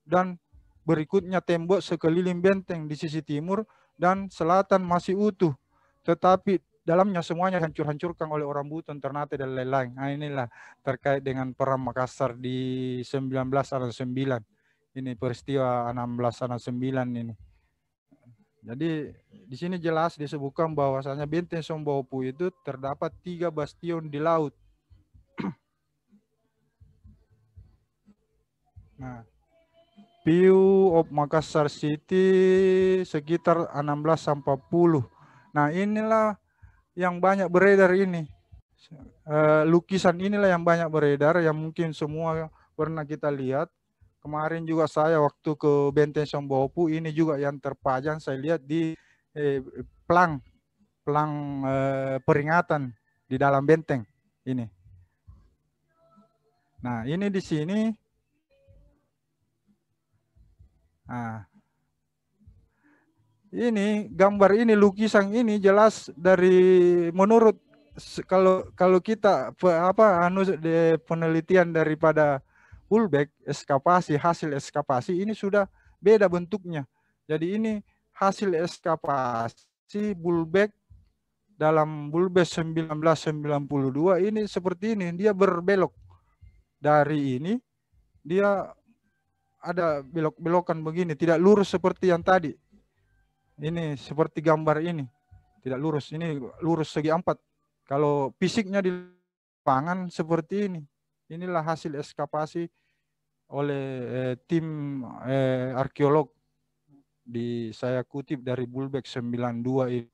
dan Berikutnya tembok sekeliling benteng di sisi timur dan selatan masih utuh. Tetapi dalamnya semuanya hancur-hancurkan oleh orang Buton, Ternate, dan lain-lain. Nah inilah terkait dengan Perang Makassar di 1969. Ini peristiwa 1669 ini. Jadi di sini jelas disebutkan bahwasanya benteng Sombopu itu terdapat tiga bastion di laut. <clears throat> nah, view of Makassar City sekitar 1640. Nah, inilah yang banyak beredar ini. E, lukisan inilah yang banyak beredar yang mungkin semua pernah kita lihat. Kemarin juga saya waktu ke Benteng Sombopu ini juga yang terpajang saya lihat di eh, pelang pelang eh, peringatan di dalam benteng ini. Nah, ini di sini Nah, ini gambar ini lukisan ini jelas dari menurut kalau kalau kita apa anu de, penelitian daripada Ulbeck eskapasi hasil eskapasi ini sudah beda bentuknya. Jadi ini hasil eskapasi Bulbeck dalam Bulbes 1992 ini seperti ini dia berbelok dari ini dia ada belok-belokan begini, tidak lurus seperti yang tadi. Ini seperti gambar ini, tidak lurus. Ini lurus segi empat. Kalau fisiknya di pangan seperti ini, inilah hasil eskapasi oleh eh, tim eh, arkeolog di saya kutip dari Bulbek 92 ini.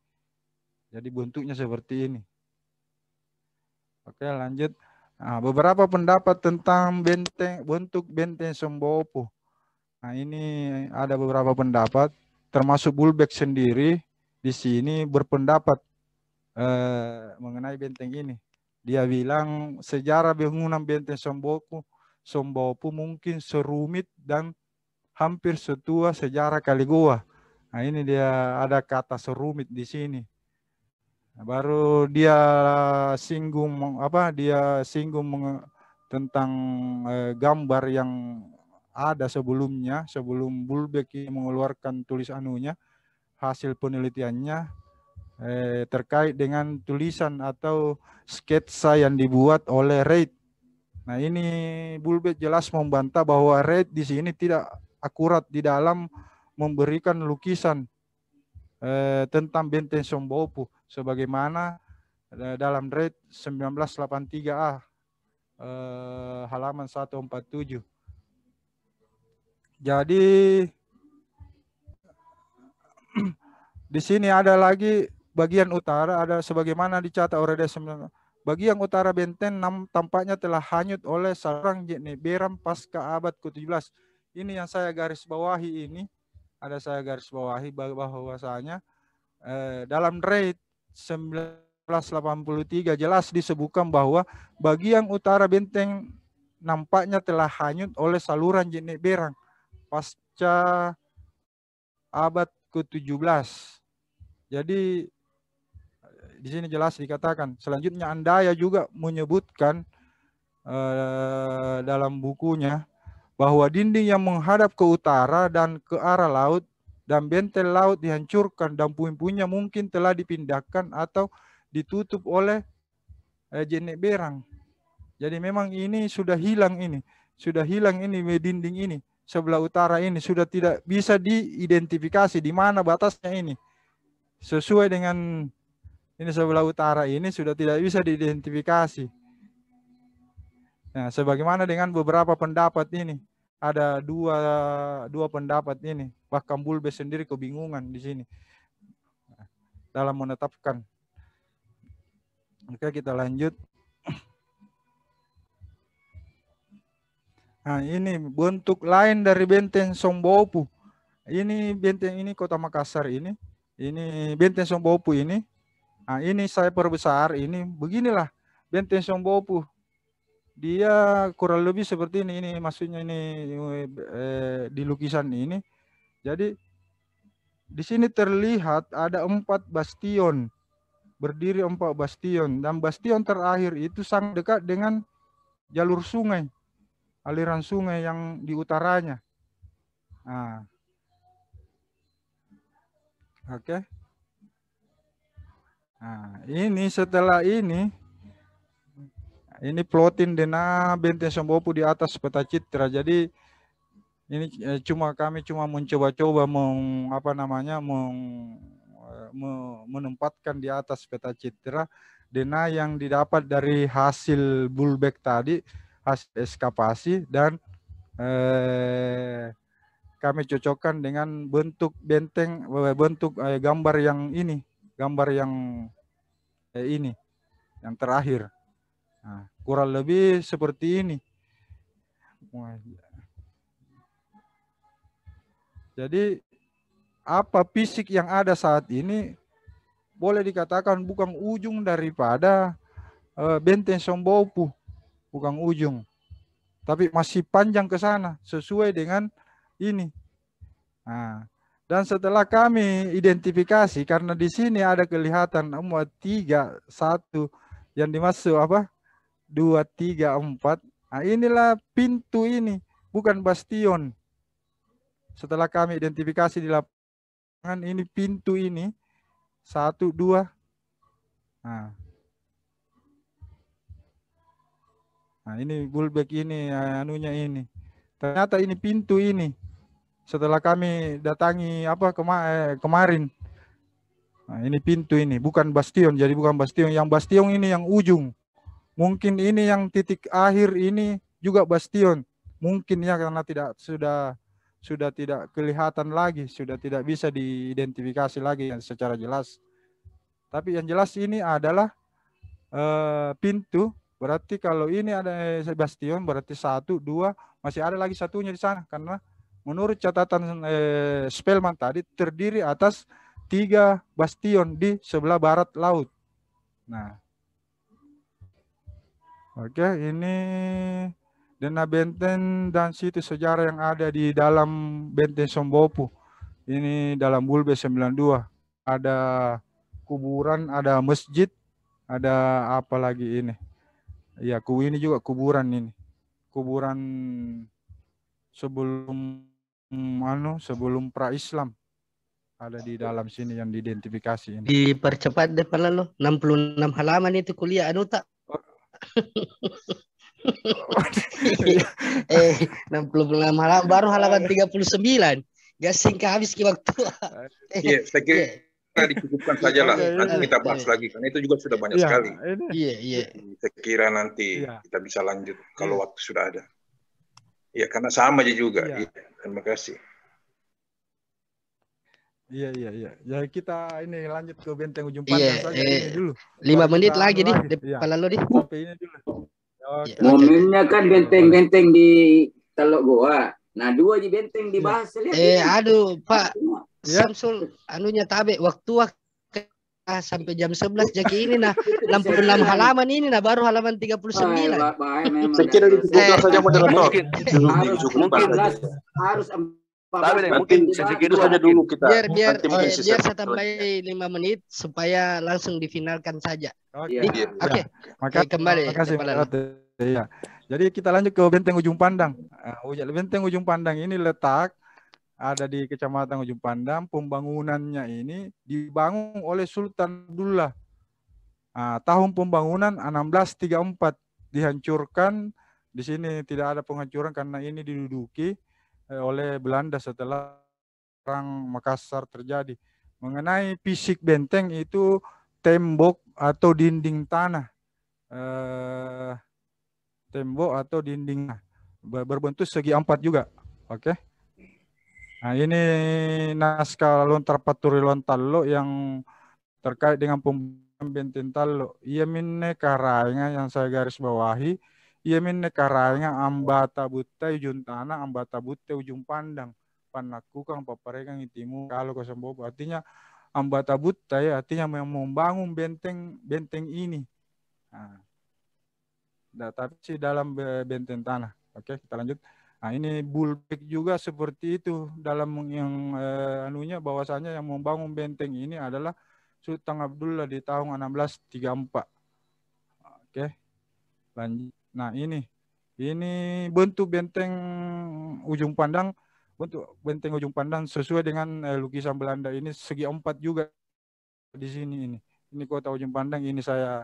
Jadi bentuknya seperti ini. Oke, lanjut. Nah, beberapa pendapat tentang benteng bentuk benteng Sombopo. Nah, ini ada beberapa pendapat, termasuk Bulbek sendiri di sini berpendapat eh, mengenai benteng ini. Dia bilang sejarah bangunan benteng Somboku, Sombopu mungkin serumit dan hampir setua sejarah kali gua Nah, ini dia ada kata serumit di sini. Nah, baru dia singgung apa dia singgung tentang eh, gambar yang ada sebelumnya, sebelum Bulbeck mengeluarkan tulis anunya, hasil penelitiannya eh, terkait dengan tulisan atau sketsa yang dibuat oleh Reid. Nah ini Bulbeck jelas membantah bahwa Reid di sini tidak akurat di dalam memberikan lukisan eh, tentang Benteng Sombopu sebagaimana eh, dalam Reid 1983A eh, halaman 147. Jadi <clears throat> di sini ada lagi bagian utara ada sebagaimana dicatat oleh bagi yang utara benteng 6 tampaknya telah hanyut oleh seorang jenis Beram pasca abad ke-17. Ini yang saya garis bawahi ini. Ada saya garis bawahi bahwasanya eh, dalam rate 1983 jelas disebutkan bahwa bagi yang utara benteng nampaknya telah hanyut oleh saluran jenis Berang pasca abad ke-17. Jadi di sini jelas dikatakan. Selanjutnya Andaya juga menyebutkan uh, dalam bukunya bahwa dinding yang menghadap ke utara dan ke arah laut dan benteng laut dihancurkan dan puing-puingnya mungkin telah dipindahkan atau ditutup oleh eh, jenek berang. Jadi memang ini sudah hilang ini, sudah hilang ini dinding ini sebelah utara ini sudah tidak bisa diidentifikasi di mana batasnya ini. Sesuai dengan ini sebelah utara ini sudah tidak bisa diidentifikasi. Nah, sebagaimana dengan beberapa pendapat ini, ada dua dua pendapat ini, bahkan Bulbe sendiri kebingungan di sini dalam menetapkan. Oke, kita lanjut. Nah, ini bentuk lain dari benteng Sombopu. Ini benteng ini Kota Makassar ini. Ini benteng Sombopu ini. Nah, ini saya perbesar ini beginilah benteng Sombopu. Dia kurang lebih seperti ini. Ini maksudnya ini eh, di lukisan ini. Jadi di sini terlihat ada empat bastion berdiri empat bastion dan bastion terakhir itu sangat dekat dengan jalur sungai aliran sungai yang di utaranya. Nah. Oke. Okay. Nah, ini setelah ini ini plotin dena benteng Sombopu di atas peta citra. Jadi ini eh, cuma kami cuma mencoba-coba mengapa namanya meng, eh, menempatkan di atas peta citra dena yang didapat dari hasil bullback tadi hasil eskavasi dan eh, kami cocokkan dengan bentuk benteng eh, bentuk eh, gambar yang ini gambar yang eh, ini yang terakhir nah, kurang lebih seperti ini jadi apa fisik yang ada saat ini boleh dikatakan bukan ujung daripada eh, benteng Sombopu bukan ujung. Tapi masih panjang ke sana sesuai dengan ini. Nah, dan setelah kami identifikasi karena di sini ada kelihatan nomor tiga satu yang dimaksud apa dua tiga empat. Nah, inilah pintu ini bukan bastion. Setelah kami identifikasi di lapangan ini pintu ini satu dua. Nah, Nah, ini bulbek ini eh, anunya ini. Ternyata ini pintu ini. Setelah kami datangi apa kema eh, kemarin. Nah, ini pintu ini, bukan bastion. Jadi bukan bastion. Yang bastion ini yang ujung. Mungkin ini yang titik akhir ini juga bastion. Mungkin ya karena tidak sudah sudah tidak kelihatan lagi, sudah tidak bisa diidentifikasi lagi secara jelas. Tapi yang jelas ini adalah uh, pintu Berarti kalau ini ada Sebastian, berarti satu, dua, masih ada lagi satunya di sana. Karena menurut catatan eh, Spellman tadi terdiri atas tiga bastion di sebelah barat laut. Nah, oke okay, ini Dena Benten dan situs sejarah yang ada di dalam Benten Sombopu. Ini dalam Bulbe 92 ada kuburan, ada masjid, ada apa lagi ini? Ya, kubu ini juga kuburan ini. Kuburan sebelum anu sebelum pra Islam ada di dalam sini yang diidentifikasi ini. Dipercepat deh pala lo. 66 halaman itu kuliah anu tak? Oh. eh, 66 halaman baru halaman 39. Gasing ke habis ke waktu. Iya, saya kira eh, eh kita dicukupkan iya, saja lah. Iya, iya, nanti kita bahas lagi karena itu juga sudah banyak sekali. Iya, iya. Saya kira nanti kita bisa lanjut kalau waktu sudah ada. Ya, karena sama aja juga. Ya, Terima kasih. Iya iya iya. Ya kita ini lanjut ke benteng ujung pandang iya, saja eh, ini dulu. Lima menit lagi di kepala lo di. Sampai ini dulu. Momennya kan benteng-benteng di Teluk Goa. Nah, dua di benteng dibahas. Lihat, eh, ini. aduh, Pak. Ya. Samsul, anunya tabe waktu waktu ah, sampai jam 11 jadi ini nah 66 <laughs> halaman ini nah baru halaman 39 sembilan. saya kira di saja moderator harus mungkin harus tapi mungkin sesi saja dulu kita. Biar biar eh, biar saya tambahin lima menit supaya langsung difinalkan saja. Oke. Oke. Iya. Kembali. Terima kasih. Jadi kita lanjut ke Benteng Ujung Pandang. Uh, Benteng Ujung Pandang ini letak ada di Kecamatan Ujung Pandang. Pembangunannya ini dibangun oleh Sultan Abdullah. Nah, tahun pembangunan 1634 dihancurkan. Di sini tidak ada penghancuran karena ini diduduki eh, oleh Belanda setelah perang Makassar terjadi. Mengenai fisik benteng itu tembok atau dinding tanah. Eh, tembok atau dinding nah, berbentuk segi empat juga. Oke. Okay? Nah, ini naskah lontar paturi lontalo yang terkait dengan pembentin benteng talo. Ia minne karanya yang saya garis bawahi. Ia minne karanya ambata butai ujung tanah, ambata butai ujung pandang. Panaku kang paparegang itimu kalau kosembobo. Artinya ambata butai ya, artinya yang membangun benteng benteng ini. Nah, Nah, tapi sih dalam benteng tanah. Oke, kita lanjut. Nah, ini bulbek juga seperti itu dalam yang eh, anunya bahwasanya yang membangun benteng ini adalah Sultan Abdullah di tahun 1634. Oke. Lanjut. Nah, ini ini bentuk benteng ujung pandang bentuk benteng ujung pandang sesuai dengan eh, lukisan Belanda ini segi empat juga di sini ini. Ini kota ujung pandang ini saya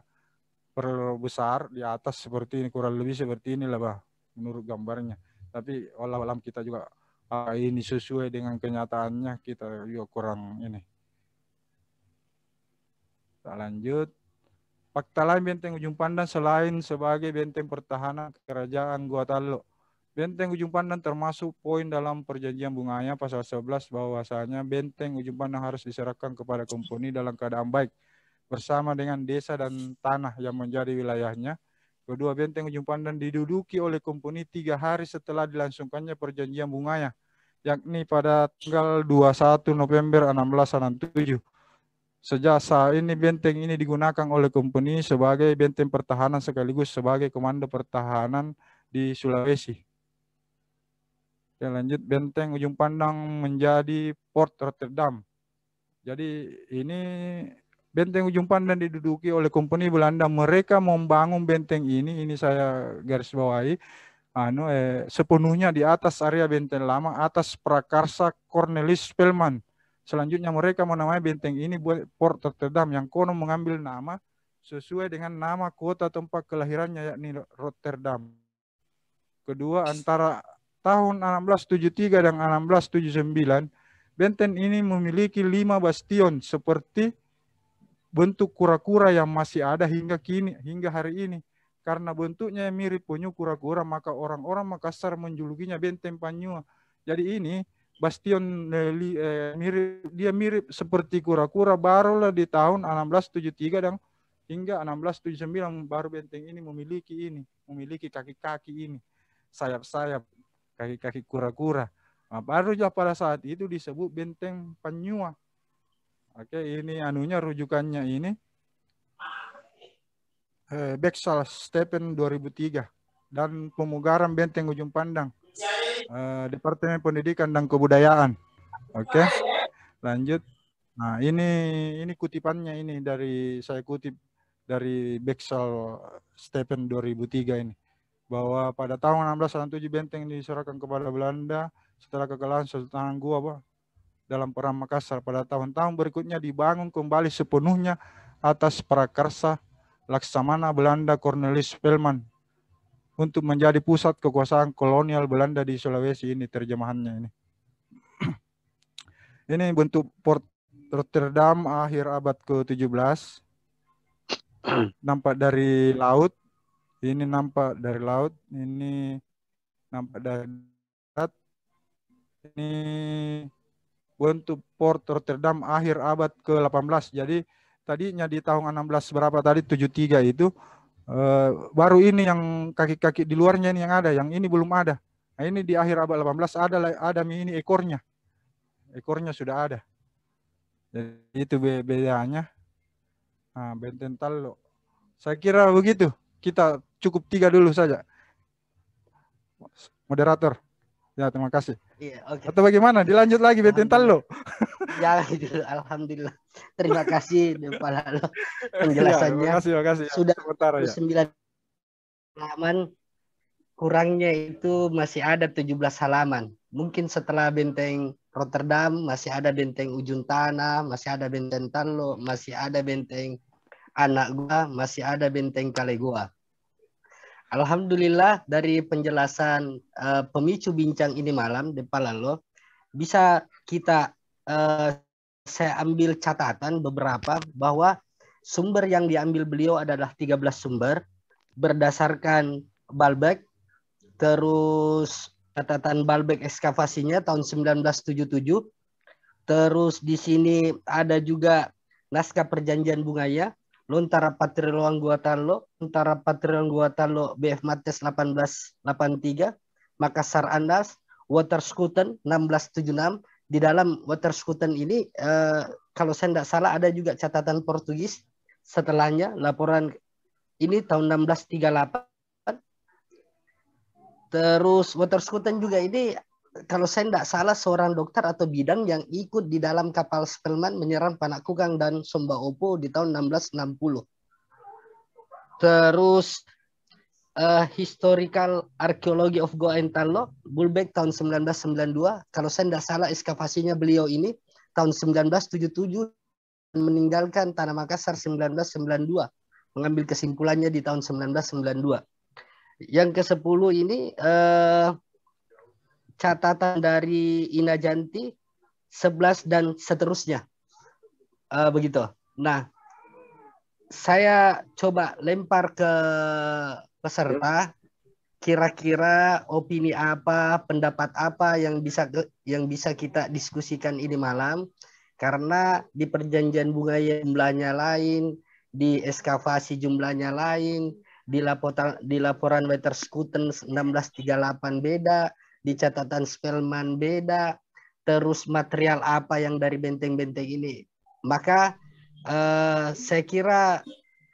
perlu besar di atas seperti ini kurang lebih seperti inilah bah menurut gambarnya tapi olah alam kita juga uh, ini sesuai dengan kenyataannya kita juga kurang ini kita lanjut fakta lain benteng ujung pandan selain sebagai benteng pertahanan kerajaan talo Benteng Ujung pandan termasuk poin dalam perjanjian bunganya pasal 11 bahwasanya benteng Ujung pandan harus diserahkan kepada komponi dalam keadaan baik bersama dengan desa dan tanah yang menjadi wilayahnya. Kedua benteng ujung pandang diduduki oleh komponi tiga hari setelah dilangsungkannya perjanjian bunganya yakni pada tanggal 21 November 1667. Sejak saat ini benteng ini digunakan oleh komponi sebagai benteng pertahanan sekaligus sebagai komando pertahanan di Sulawesi. Oke, lanjut benteng ujung pandang menjadi Port Rotterdam. Jadi ini Benteng ujung pandan diduduki oleh kompeni Belanda. Mereka membangun benteng ini, ini saya garis bawahi, anu eh, sepenuhnya di atas area benteng lama, atas prakarsa Cornelis Spelman. Selanjutnya mereka menamai benteng ini buat Port Rotterdam yang konon mengambil nama sesuai dengan nama kota tempat kelahirannya yakni Rotterdam. Kedua antara tahun 1673 dan 1679 benteng ini memiliki lima bastion seperti bentuk kura-kura yang masih ada hingga kini hingga hari ini karena bentuknya mirip penyu kura-kura maka orang-orang Makassar menjulukinya benteng Panyua. Jadi ini bastion eh, mirip dia mirip seperti kura-kura barulah di tahun 1673 dan hingga 1679 baru benteng ini memiliki ini, memiliki kaki-kaki ini, sayap-sayap kaki-kaki kura-kura. Nah, saja pada saat itu disebut benteng Panyua Oke, ini anunya rujukannya ini eh, Beksal Stephen 2003 dan pemugaran Benteng Ujung Pandang eh, Departemen Pendidikan dan Kebudayaan. Oke. Lanjut. Nah, ini ini kutipannya ini dari saya kutip dari Beksal Stephen 2003 ini bahwa pada tahun 1617 Benteng diserahkan kepada Belanda setelah kekalahan Sultan Gua dalam Perang Makassar. Pada tahun-tahun berikutnya dibangun kembali sepenuhnya atas prakarsa Laksamana Belanda Cornelis Velman untuk menjadi pusat kekuasaan kolonial Belanda di Sulawesi ini terjemahannya ini. <clears throat> ini bentuk Port Rotterdam akhir abad ke-17. <clears throat> nampak dari laut. Ini nampak dari laut, ini nampak dari darat. Ini untuk Port Rotterdam akhir abad ke-18. Jadi tadinya di tahun 16 berapa tadi 73 itu eh, baru ini yang kaki-kaki di luarnya ini yang ada, yang ini belum ada. Nah, ini di akhir abad 18 ada ada ini ekornya. Ekornya sudah ada. Jadi itu bedanya. Nah, benten talo. Saya kira begitu. Kita cukup tiga dulu saja. Moderator. Ya, terima kasih. Iya, oke. Okay. Atau bagaimana? Dilanjut lagi Betintal lo. ya alhamdulillah. Terima kasih kepada lo penjelasannya. Ya, terima kasih, terima kasih. Sudah Sebentar, ya. 9 halaman. Kurangnya itu masih ada 17 halaman. Mungkin setelah benteng Rotterdam masih ada benteng Ujung Tanah, masih ada benteng Tanlo, masih ada benteng Anak Gua, masih ada benteng Kalegoa. Alhamdulillah dari penjelasan uh, pemicu bincang ini malam di Palalo bisa kita uh, saya ambil catatan beberapa bahwa sumber yang diambil beliau adalah 13 sumber berdasarkan Balbek terus catatan Balbek ekskavasinya tahun 1977 terus di sini ada juga naskah perjanjian bungaya Lo antara patriluang guatan lo, antara patriluang guatan lo BF Mates 1883, Makassar Andas, Water Scooter 1676. Di dalam Water Scooter ini, eh, kalau saya tidak salah ada juga catatan Portugis setelahnya laporan ini tahun 1638. Terus Water Scooter juga ini kalau saya tidak salah seorang dokter atau bidan yang ikut di dalam kapal Spelman menyerang Panakukang dan Sumba Opo di tahun 1660. Terus uh, Historical Archaeology of Goa and Talo, Bulbeck tahun 1992. Kalau saya tidak salah eskavasinya beliau ini tahun 1977 meninggalkan Tanah Makassar 1992. Mengambil kesimpulannya di tahun 1992. Yang ke-10 ini uh, catatan dari Ina Janti 11 dan seterusnya. Uh, begitu. Nah, saya coba lempar ke peserta kira-kira opini apa, pendapat apa yang bisa yang bisa kita diskusikan ini malam karena di perjanjian bunga jumlahnya lain, di eskavasi jumlahnya lain, di laporan di laporan Wetter 1638 beda, di catatan Spellman beda, terus material apa yang dari benteng-benteng ini. Maka eh, saya kira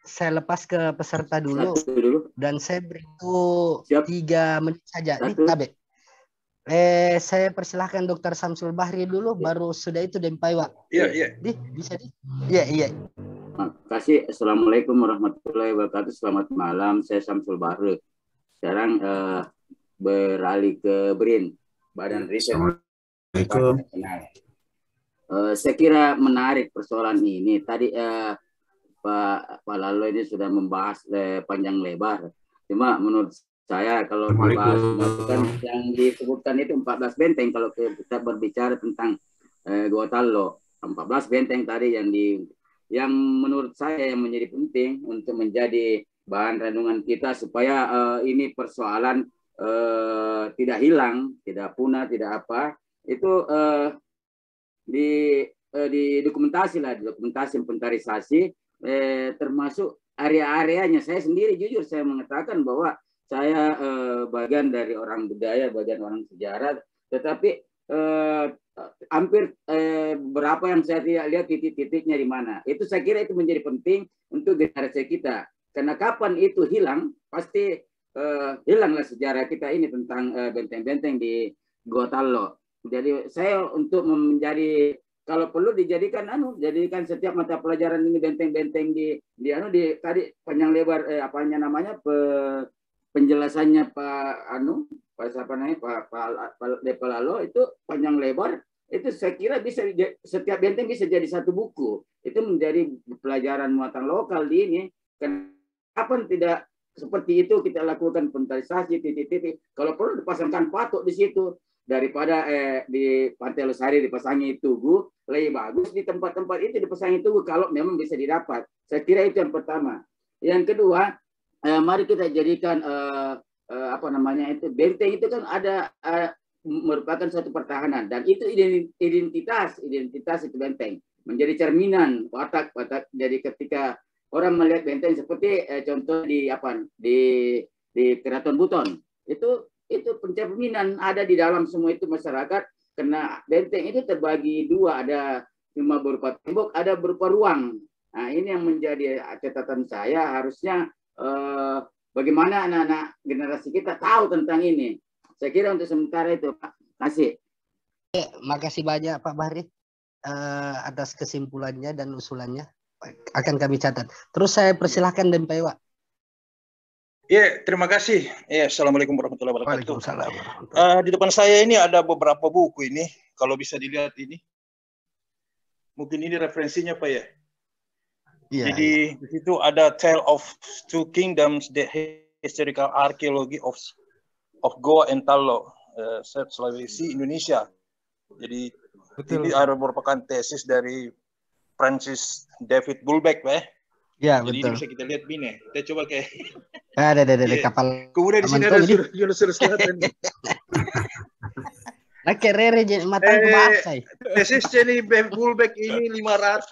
saya lepas ke peserta dulu, dulu. dan saya beri itu tiga menit saja. Satu. Ini tabe. Eh, saya persilahkan Dokter Samsul Bahri dulu, ya. baru sudah itu dan Pak Iya, iya. Di, bisa di? Iya, iya. makasih kasih. Assalamualaikum warahmatullahi wabarakatuh. Selamat malam. Saya Samsul Bahri. Sekarang eh, beralih ke BRIN, Badan iya, Riset Nasional. Uh, eh, saya kira menarik persoalan ini. Tadi uh, Pak, Pak Lalo ini sudah membahas uh, panjang lebar. Cuma menurut saya kalau dibahas kan yang disebutkan itu 14 benteng kalau kita berbicara tentang uh, empat 14 benteng tadi yang di yang menurut saya yang menjadi penting untuk menjadi bahan renungan kita supaya uh, ini persoalan eh, tidak hilang, tidak punah, tidak apa, itu eh, di eh, dokumentasi lah, dokumentasi inventarisasi, eh, termasuk area-areanya. Saya sendiri jujur saya mengatakan bahwa saya eh, bagian dari orang budaya, bagian orang sejarah, tetapi eh, hampir eh, berapa yang saya tidak lihat titik-titiknya di mana. Itu saya kira itu menjadi penting untuk generasi kita. Karena kapan itu hilang, pasti uh, hilanglah sejarah kita ini tentang benteng eh, benteng-benteng di Gotalo. Jadi saya untuk menjadi kalau perlu dijadikan anu jadikan setiap mata pelajaran ini benteng-benteng di di anu di tadi panjang lebar eh, apanya namanya pe, penjelasannya Pak anu Pak siapa namanya Pak Pak, Pak Depalalo itu panjang lebar itu saya kira bisa setiap benteng bisa jadi satu buku itu menjadi pelajaran muatan lokal di ini kenapa tidak seperti itu kita lakukan pentalisasi titik-titik. Kalau perlu dipasangkan patok di situ daripada eh, di Pantai Losari dipasangi tugu lebih bagus di tempat-tempat itu dipasangi tugu kalau memang bisa didapat. Saya kira itu yang pertama. Yang kedua, eh, mari kita jadikan eh, eh, apa namanya itu benteng itu kan ada eh, merupakan suatu pertahanan dan itu identitas identitas itu benteng menjadi cerminan watak watak jadi ketika orang melihat benteng seperti eh, contoh di apa di di Keraton Buton itu itu pencerminan ada di dalam semua itu masyarakat karena benteng itu terbagi dua ada cuma berupa tembok ada berupa ruang nah ini yang menjadi eh, catatan saya harusnya eh, bagaimana anak-anak generasi kita tahu tentang ini saya kira untuk sementara itu Pak kasih Terima makasih banyak Pak Bahri uh, atas kesimpulannya dan usulannya akan kami catat. Terus saya persilahkan dan Pak Iwa. Ya, terima kasih. Ya, assalamualaikum warahmatullahi wabarakatuh. Waalaikumsalam. Uh, di depan saya ini ada beberapa buku ini, kalau bisa dilihat ini. Mungkin ini referensinya Pak ya. Yeah, Jadi iya. di situ ada Tale of Two Kingdoms: The Historical Archaeology of of Goa and Talo, uh, eh, Sulawesi, Indonesia. Jadi Betul. ini ada merupakan tesis dari Francis David Bulbeck, Pak. Ya, Jadi betul. ini bisa kita lihat bine. Ya. Kita coba kayak. Ah, ada, ada, ada, ada iya. kapal. Kemudian di sini ada jadi... Yunus Selatan. <laughs> Nah, kerere jadi mata eh, kemasai. Tesis jadi Bulbeck ini 500.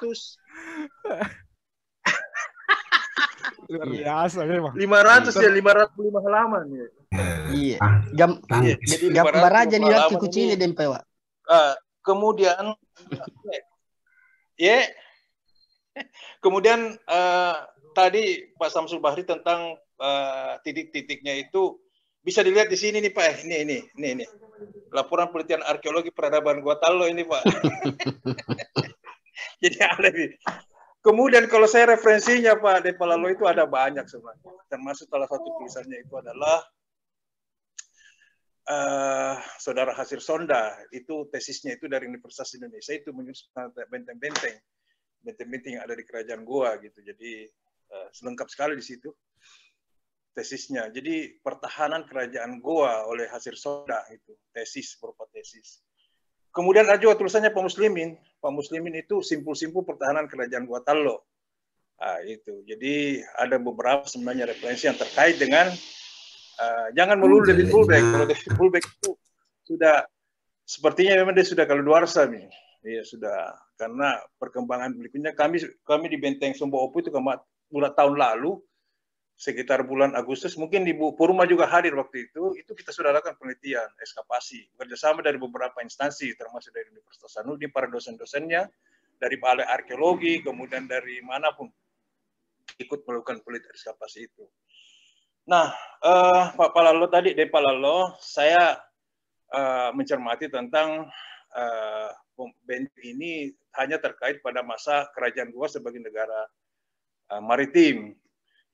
Luar biasa memang. 500 ya, 505 halaman ya. Iya. Ah, gam Jadi ah, iya. gambar aja lihat kucingnya dan pewa. Uh, kemudian Ya. Yeah. Kemudian uh, tadi Pak Samsul Bahri tentang uh, titik-titiknya itu bisa dilihat di sini nih Pak. Ini ini ini ini. Laporan penelitian arkeologi peradaban Talo ini Pak. <laughs> Jadi ada nih. Kemudian kalau saya referensinya Pak Depalalo itu ada banyak sebenarnya. Termasuk salah satu tulisannya itu adalah uh, saudara Hasir Sonda itu tesisnya itu dari Universitas Indonesia itu menyusun benteng-benteng benteng-benteng yang ada di kerajaan Goa gitu jadi uh, selengkap sekali di situ tesisnya jadi pertahanan kerajaan Goa oleh Hasir Sonda itu tesis berupa tesis kemudian ada juga tulisannya Pak Muslimin Pak Muslimin itu simpul-simpul pertahanan kerajaan Goa Tallo. Nah, itu. Jadi ada beberapa sebenarnya referensi yang terkait dengan Eh, jangan melulu dari Fullback. Kalau dari Fullback itu sudah sepertinya memang dia sudah kalau luar nih. Iya sudah karena perkembangan berikutnya kami kami di Benteng Sumbo Opu itu kemarin bulan tahun lalu sekitar bulan Agustus mungkin di Purma juga hadir waktu itu itu kita sudah lakukan penelitian eskapasi kerjasama dari beberapa instansi termasuk dari Universitas Sanudi para dosen-dosennya dari balai arkeologi kemudian dari manapun ikut melakukan penelitian eskapasi itu Nah, uh, Pak Palalo tadi Pak Palalo, saya uh, mencermati tentang uh, ini hanya terkait pada masa kerajaan Goa sebagai negara uh, maritim.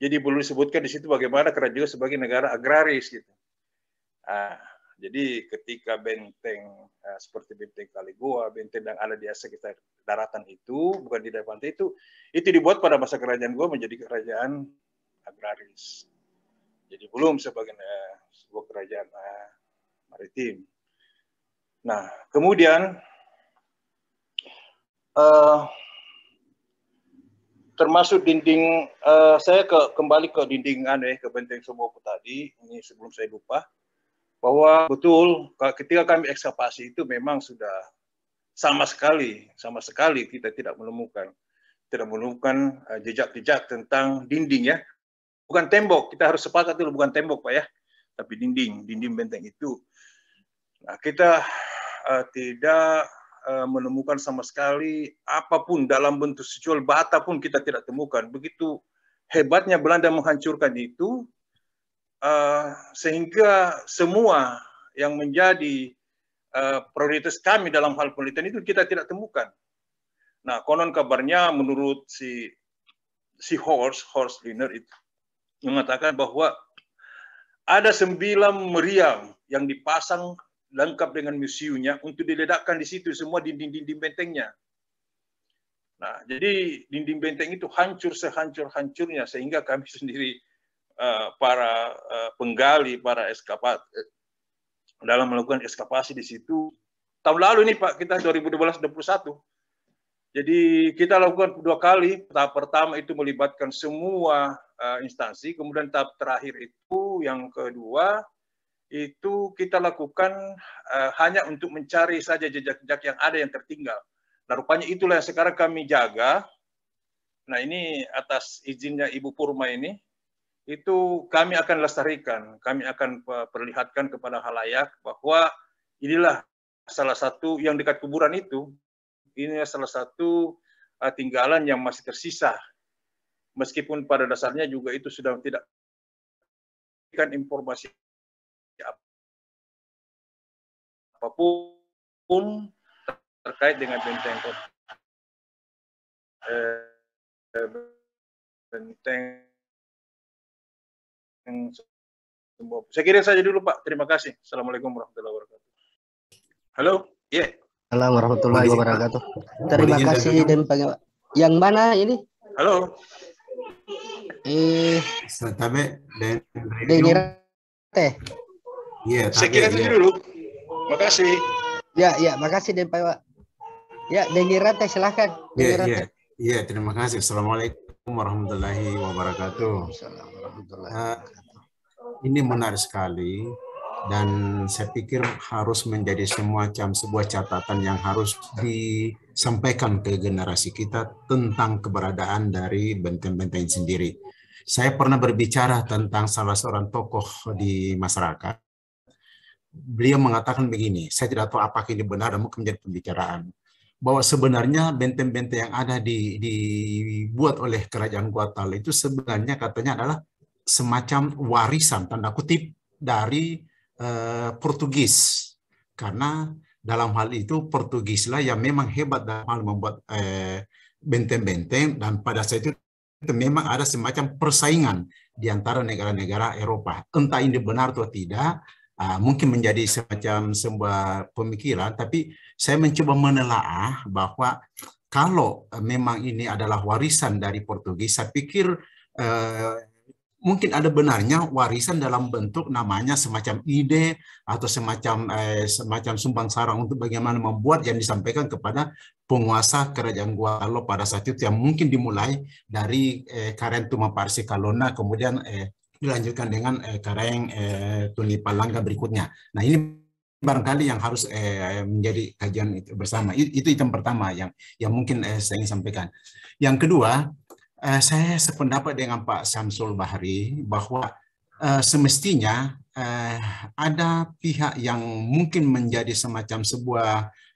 Jadi perlu disebutkan di situ bagaimana kerajaan sebagai negara agraris gitu. Uh, jadi ketika benteng uh, seperti benteng Kali Goa, benteng yang ada di kita daratan itu, bukan di daerah pantai itu, itu dibuat pada masa kerajaan Goa menjadi kerajaan agraris jadi belum sebagian uh, sebuah kerajaan uh, maritim. Nah, kemudian uh, termasuk dinding uh, saya ke, kembali ke dinding aneh ya, ke benteng itu tadi ini sebelum saya lupa bahwa betul ketika kami ekskavasi itu memang sudah sama sekali sama sekali kita tidak menemukan tidak menemukan jejak-jejak tentang dinding ya bukan tembok, kita harus sepakat itu bukan tembok Pak ya, tapi dinding, dinding benteng itu. Nah, kita uh, tidak uh, menemukan sama sekali apapun dalam bentuk sejol bata pun kita tidak temukan. Begitu hebatnya Belanda menghancurkan itu uh, sehingga semua yang menjadi uh, prioritas kami dalam hal penelitian itu kita tidak temukan. Nah, konon kabarnya menurut si si Horst Horst Liner itu mengatakan bahwa ada sembilan meriam yang dipasang lengkap dengan museumnya untuk diledakkan di situ semua dinding-dinding bentengnya. Nah, jadi dinding benteng itu hancur sehancur-hancurnya sehingga kami <laughs> sendiri uh, para uh, penggali, para eskapat eh, dalam melakukan eskapasi di situ. Tahun lalu ini Pak kita 2012 2021 jadi kita lakukan dua kali. Tahap pertama itu melibatkan semua uh, instansi, kemudian tahap terakhir itu yang kedua itu kita lakukan uh, hanya untuk mencari saja jejak-jejak yang ada yang tertinggal. Nah, rupanya itulah yang sekarang kami jaga. Nah, ini atas izinnya Ibu Purma ini, itu kami akan lestarikan, kami akan eh, perlihatkan kepada halayak bahwa inilah salah satu yang dekat kuburan itu ini salah satu uh, tinggalan yang masih tersisa. Meskipun pada dasarnya juga itu sudah tidak memberikan informasi apapun terkait dengan benteng kota. Eh, benteng saya kira saja dulu Pak. Terima kasih. Assalamualaikum warahmatullahi wabarakatuh. Halo, Ya. Yeah. Assalamualaikum warahmatullahi wabarakatuh. Terima kasih dan panggil. Yang mana ini? Halo. Eh. Setabe dan Radio. Iya, Saya Sekian saja dulu. Makasih. Ya, ya, makasih dan Pak. Ya, Denny teh. silahkan. Iya, iya. Iya, terima kasih. Assalamualaikum warahmatullahi wabarakatuh. Assalamualaikum warahmatullahi eh, wabarakatuh. Uh, ini menarik sekali dan saya pikir harus menjadi semacam sebuah catatan yang harus disampaikan ke generasi kita tentang keberadaan dari benteng-benteng sendiri. Saya pernah berbicara tentang salah seorang tokoh di masyarakat. Beliau mengatakan begini, saya tidak tahu apakah ini benar dan mungkin menjadi pembicaraan bahwa sebenarnya benteng-benteng yang ada di, dibuat oleh kerajaan Guatemala itu sebenarnya katanya adalah semacam warisan tanda kutip dari Eh, Portugis karena dalam hal itu Portugislah yang memang hebat dalam hal membuat eh, benteng-benteng eh, dan pada saat itu memang ada semacam persaingan di antara negara-negara Eropa. Entah ini benar atau tidak, uh, mungkin menjadi semacam sebuah pemikiran, tapi saya mencoba menelaah bahwa kalau memang ini adalah warisan dari Portugis, saya pikir eh, mungkin ada benarnya warisan dalam bentuk namanya semacam ide atau semacam eh, semacam sumbang sarang untuk bagaimana membuat yang disampaikan kepada penguasa kerajaan Gualo pada saat itu yang mungkin dimulai dari eh, Karen Tumaparsi Kalona kemudian eh, dilanjutkan dengan eh, Karen eh, Tunipalangga berikutnya. Nah ini barangkali yang harus eh, menjadi kajian itu bersama. Itu, itu item pertama yang yang mungkin eh, saya ingin sampaikan. Yang kedua, uh, saya sependapat dengan Pak Samsul Bahri bahwa uh, semestinya uh, ada pihak yang mungkin menjadi semacam sebuah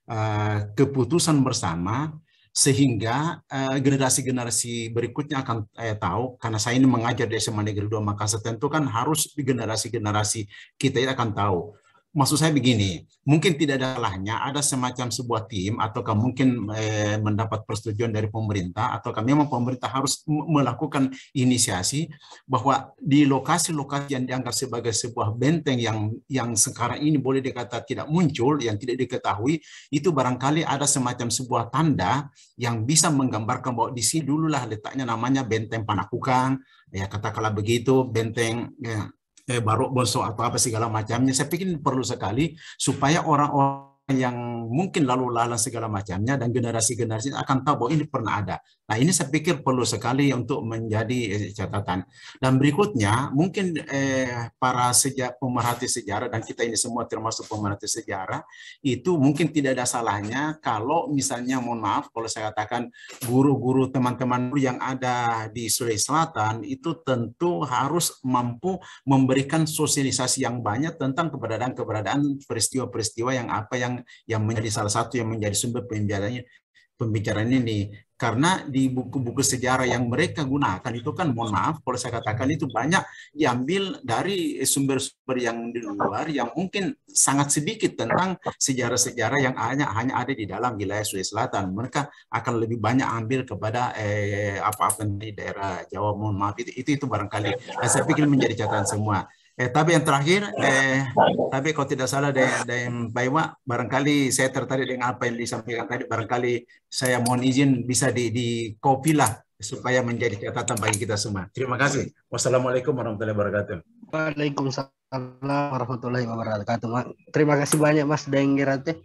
uh, keputusan bersama sehingga generasi-generasi uh, berikutnya akan tahu karena saya ini mengajar di SMA Negeri 2 Makassar tentu kan harus di generasi-generasi kita akan tahu maksud saya begini, mungkin tidak ada salahnya ada semacam sebuah tim atau mungkin eh, mendapat persetujuan dari pemerintah atau memang pemerintah harus melakukan inisiasi bahwa di lokasi-lokasi yang dianggap sebagai sebuah benteng yang yang sekarang ini boleh dikata tidak muncul, yang tidak diketahui, itu barangkali ada semacam sebuah tanda yang bisa menggambarkan bahwa di sini dululah letaknya namanya benteng Panakukang, ya katakanlah begitu, benteng ya, eh, barok bonso atau apa segala macamnya. Saya pikir perlu sekali supaya orang-orang yang mungkin lalu lalang segala macamnya dan generasi-generasi akan tahu bahwa ini pernah ada. Nah ini saya pikir perlu sekali untuk menjadi eh, catatan. Dan berikutnya mungkin eh, para seja, pemerhati sejarah dan kita ini semua termasuk pemerhati sejarah itu mungkin tidak ada salahnya kalau misalnya mohon maaf kalau saya katakan guru-guru teman-teman yang ada di Sulawesi Selatan itu tentu harus mampu memberikan sosialisasi yang banyak tentang keberadaan-keberadaan peristiwa-peristiwa yang apa yang yang menjadi salah satu yang menjadi sumber pembicaraannya pembicaraan ini karena di buku-buku sejarah yang mereka gunakan itu kan, mohon maaf kalau saya katakan itu banyak diambil dari sumber-sumber yang di luar yang mungkin sangat sedikit tentang sejarah-sejarah yang hanya hanya ada di dalam wilayah Sulawesi Selatan. Mereka akan lebih banyak ambil kepada eh, apa-apa di daerah Jawa. Mohon maaf itu itu, itu barangkali saya pikir menjadi catatan semua. Eh, tapi yang terakhir, eh, tapi kalau tidak salah dan, Pak Ima, barangkali saya tertarik dengan apa yang disampaikan tadi, barangkali saya mohon izin bisa di, di copy lah supaya menjadi catatan bagi kita semua. Terima kasih. Wassalamualaikum warahmatullahi wabarakatuh. Waalaikumsalam warahmatullahi wabarakatuh. Terima kasih banyak Mas Denggerate.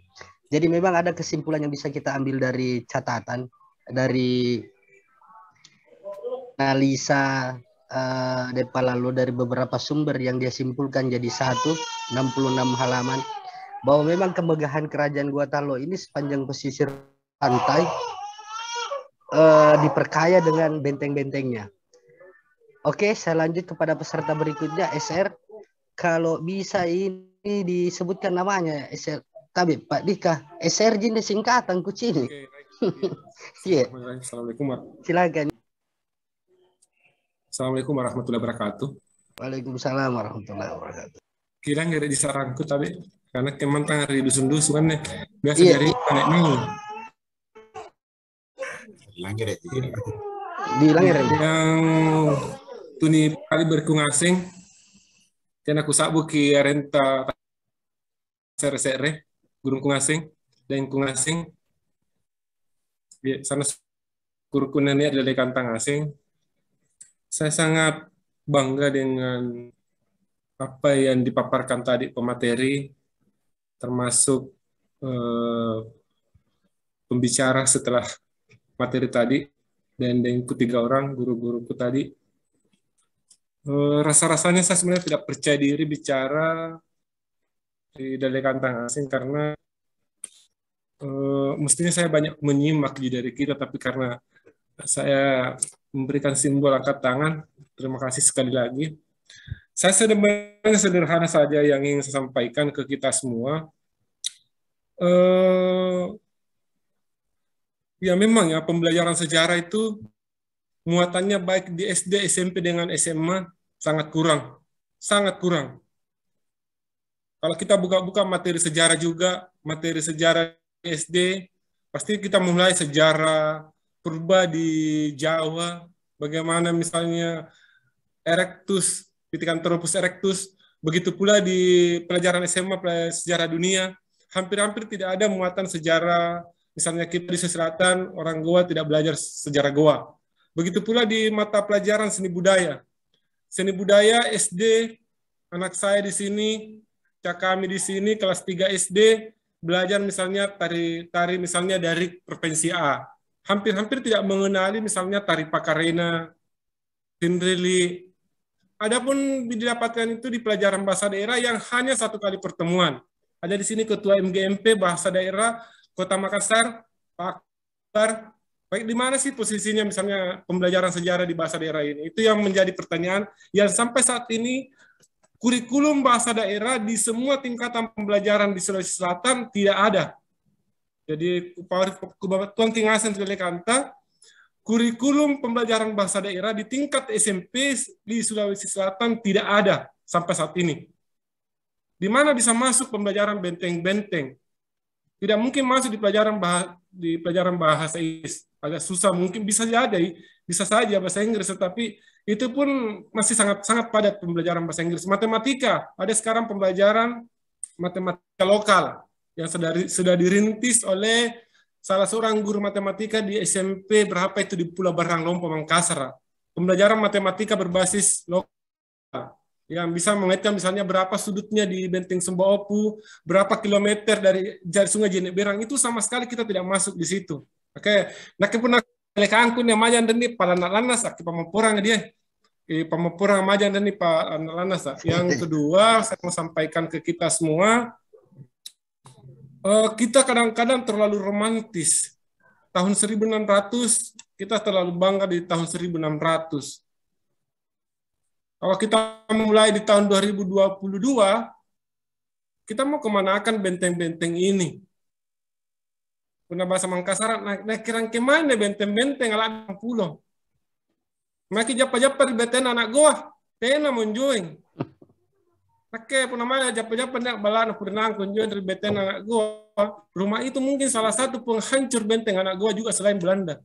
Jadi memang ada kesimpulan yang bisa kita ambil dari catatan, dari analisa uh, eh, Depa lalu dari beberapa sumber yang dia simpulkan jadi satu 66 halaman bahwa memang kemegahan kerajaan Gorontalo ini sepanjang pesisir pantai uh, diperkaya dengan benteng-bentengnya. Oke, saya lanjut kepada peserta berikutnya SR. Kalau bisa ini disebutkan namanya SR Tapi Pak Dika. SR jenis singkatan kucing. Oke, okay, <laughs> iya. yeah. Assalamualaikum. Silakan. Assalamualaikum warahmatullahi wabarakatuh. Waalaikumsalam warahmatullahi wabarakatuh. Kira nggak ada di sarangku tapi karena kemantang dari dusun-dusun kan ya. biasa iya. dari anak ini. Langir ya. Di ya. Yang tuni kali berkung asing. Dan aku sabu ki renta sere-sere gurung kung asing dan kung asing. Di sana kurkunan ini adalah kantang asing saya sangat bangga dengan apa yang dipaparkan tadi pemateri, termasuk eh, pembicara setelah materi tadi dan dengan tiga orang guru-guruku tadi. Eh, Rasa-rasanya saya sebenarnya tidak percaya diri bicara di dari kantang asing karena eh, mestinya saya banyak menyimak di dari kita tapi karena saya memberikan simbol angkat tangan. Terima kasih sekali lagi. Saya sederhana saja yang ingin saya sampaikan ke kita semua. Eh, ya memang ya pembelajaran sejarah itu muatannya baik di SD, SMP dengan SMA sangat kurang, sangat kurang. Kalau kita buka-buka materi sejarah juga, materi sejarah SD, pasti kita mulai sejarah purba di Jawa, ah. bagaimana misalnya erectus, Pithecanthropus erectus, begitu pula di pelajaran SMA pelajaran sejarah dunia, hampir-hampir tidak ada muatan sejarah, misalnya kita di selatan, orang Goa tidak belajar sejarah Goa. Begitu pula di mata pelajaran seni budaya. Seni budaya SD, anak saya di sini, cak kami di sini kelas 3 SD, belajar misalnya tari tari misalnya dari provinsi A hampir-hampir tidak mengenali misalnya tari pakarena, tindrili. Adapun didapatkan itu di pelajaran bahasa daerah yang hanya satu kali pertemuan. Ada di sini Ketua MGMP Bahasa Daerah Kota Makassar, Pak Bar. Baik, di mana sih posisinya misalnya pembelajaran sejarah di bahasa daerah ini? Itu yang menjadi pertanyaan yang sampai saat ini kurikulum bahasa daerah di semua tingkatan pembelajaran di Sulawesi Selatan tidak ada jadi Kubabattuang Tingasan sebagai kanta, kurikulum pembelajaran bahasa daerah di tingkat SMP di Sulawesi Selatan tidak ada sampai saat ini. Di mana bisa masuk pembelajaran benteng-benteng? Tidak mungkin masuk di pelajaran bahasa, di pelajaran bahasa Inggris. Agak susah mungkin bisa jadi, bisa saja bahasa Inggris tetapi itu pun masih sangat sangat padat pembelajaran bahasa Inggris. Matematika, ada sekarang pembelajaran matematika lokal yang sudah, sudah dirintis oleh salah seorang guru matematika di SMP berapa itu di Pulau Barang Lompo Mangkasar. Pembelajaran matematika berbasis lokal yang bisa mengaitkan misalnya berapa sudutnya di Benteng Sembaopu, berapa kilometer dari sungai Berang, itu sama sekali kita tidak masuk di situ. Oke, nah kepun leka angkun yang majan deni palanak lanas aki pamapurang dia. E, pamapurang majan deni palanak lanas. Yang kedua saya mau sampaikan ke kita semua Eh, kita kadang-kadang terlalu romantis. Tahun 1600 kita terlalu bangga di tahun 1600. Kalau kita mulai di tahun 2022, kita mau kemana akan benteng-benteng ini? Guna bahasa Mangkasaran, naik nah kirang kemana benteng-benteng ala pulau. Maki japa-japa di beten anak gua. tena monjoing. Oke, namanya japa-japa nak balan berenang kunjungan dari benteng anak gua. Rumah itu mungkin salah satu penghancur benteng anak gua juga selain Belanda.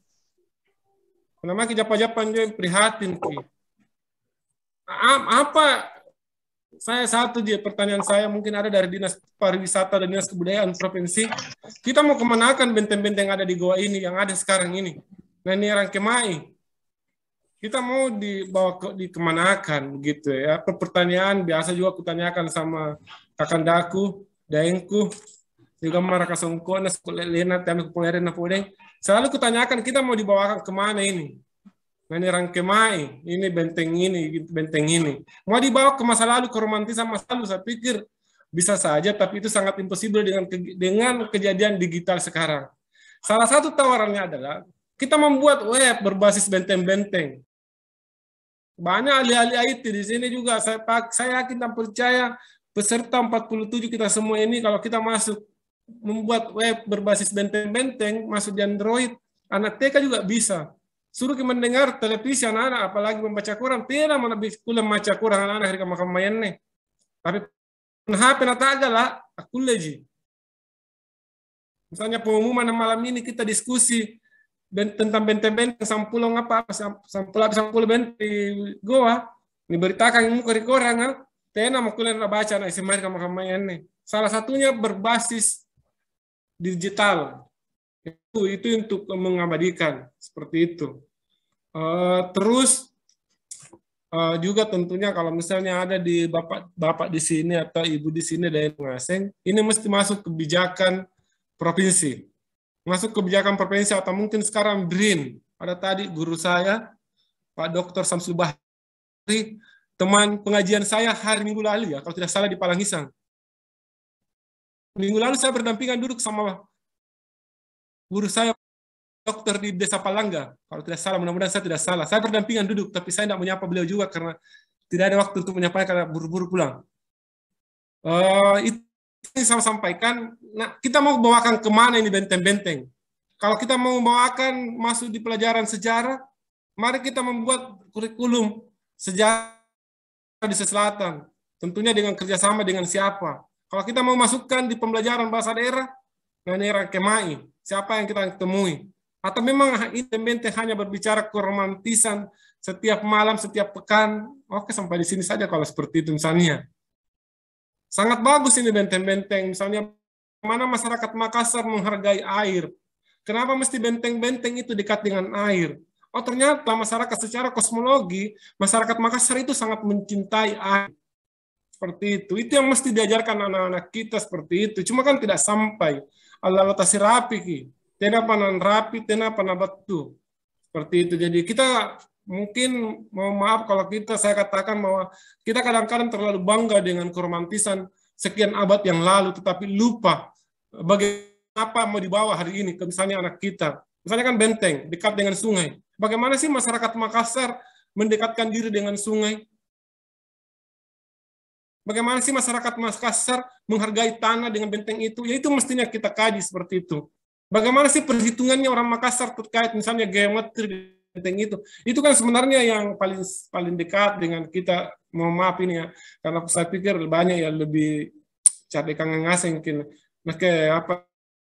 Punama ke japa-japa prihatin ki. Apa saya satu dia pertanyaan saya mungkin ada dari dinas pariwisata dan dinas kebudayaan provinsi. Kita mau kemanakan benteng-benteng ada di gua ini yang ada sekarang ini? Nah ini orang kemai kita mau dibawa ke dikemanakan gitu ya pertanyaan biasa juga kutanyakan sama kakandaku daengku juga mereka songko na lena tami kulere na selalu kutanyakan kita mau dibawakan kemana ini ini rangkemai ini benteng ini benteng ini mau dibawa ke masa lalu ke romantis masa lalu saya pikir bisa saja tapi itu sangat impossible dengan dengan kejadian digital sekarang salah satu tawarannya adalah kita membuat web berbasis benteng-benteng banyak ahli-ahli IT di sini juga. Saya, saya yakin dan percaya peserta 47 kita semua ini kalau kita masuk membuat web berbasis benteng-benteng, masuk di Android, anak TK juga bisa. Suruh kita mendengar televisi anak-anak, apalagi membaca kurang tidak mana kulam baca Quran anak-anak hari main nih Tapi HP agalah aku lagi Misalnya pengumuman malam ini kita diskusi ben, tentang benteng-benteng sampulo apa sampulo sampul benteng goa ini beritakan ilmu kori korang kan tena mau mau baca na isemari kamu kama ini salah satunya berbasis digital itu itu untuk mengabadikan seperti itu uh, terus uh, juga tentunya kalau misalnya ada di bapak bapak di sini atau ibu di sini dari pengasing ini mesti masuk kebijakan provinsi masuk kebijakan provinsi atau mungkin sekarang BRIN. pada tadi guru saya, Pak Dr. Samsul Bahri, teman pengajian saya hari Minggu lalu ya, kalau tidak salah di Palangisang. Minggu lalu saya berdampingan duduk sama guru saya, dokter di Desa Palangga. Kalau tidak salah, mudah-mudahan saya tidak salah. Saya berdampingan duduk, tapi saya tidak menyapa beliau juga karena tidak ada waktu untuk menyapa karena buru-buru pulang. Uh, eh, itu ini saya sampaikan, nah, kita mau bawakan kemana ini benteng-benteng? Kalau kita mau bawakan masuk di pelajaran sejarah, mari kita membuat kurikulum sejarah di selatan. Tentunya dengan kerjasama dengan siapa. Kalau kita mau masukkan di pembelajaran bahasa daerah, daerah kemai, siapa yang kita temui. Atau memang ini benteng hanya berbicara keromantisan setiap malam, setiap pekan. Oke, sampai di sini saja kalau seperti itu misalnya. Sangat bagus ini benteng-benteng. Misalnya mana masyarakat Makassar menghargai air. Kenapa mesti benteng-benteng itu dekat dengan air? Oh ternyata masyarakat secara kosmologi, masyarakat Makassar itu sangat mencintai air. Seperti itu. Itu yang mesti diajarkan anak-anak kita seperti itu. Cuma kan tidak sampai. Allah tasi rapi Tidak panan rapi, tidak panan batu. Seperti itu. Jadi kita mungkin mohon maaf kalau kita saya katakan bahwa kita kadang-kadang terlalu bangga dengan keromantisan sekian abad yang lalu tetapi lupa bagaimana mau dibawa hari ini ke misalnya anak kita. Misalnya kan benteng dekat dengan sungai. Bagaimana sih masyarakat Makassar mendekatkan diri dengan sungai? Bagaimana sih masyarakat Makassar menghargai tanah dengan benteng itu? Ya itu mestinya kita kaji seperti itu. Bagaimana sih perhitungannya orang Makassar terkait misalnya geometri benteng itu. Itu kan sebenarnya yang paling paling dekat dengan kita. mau maaf ini ya, karena saya pikir banyak yang lebih cari kangen asing mungkin. Maka apa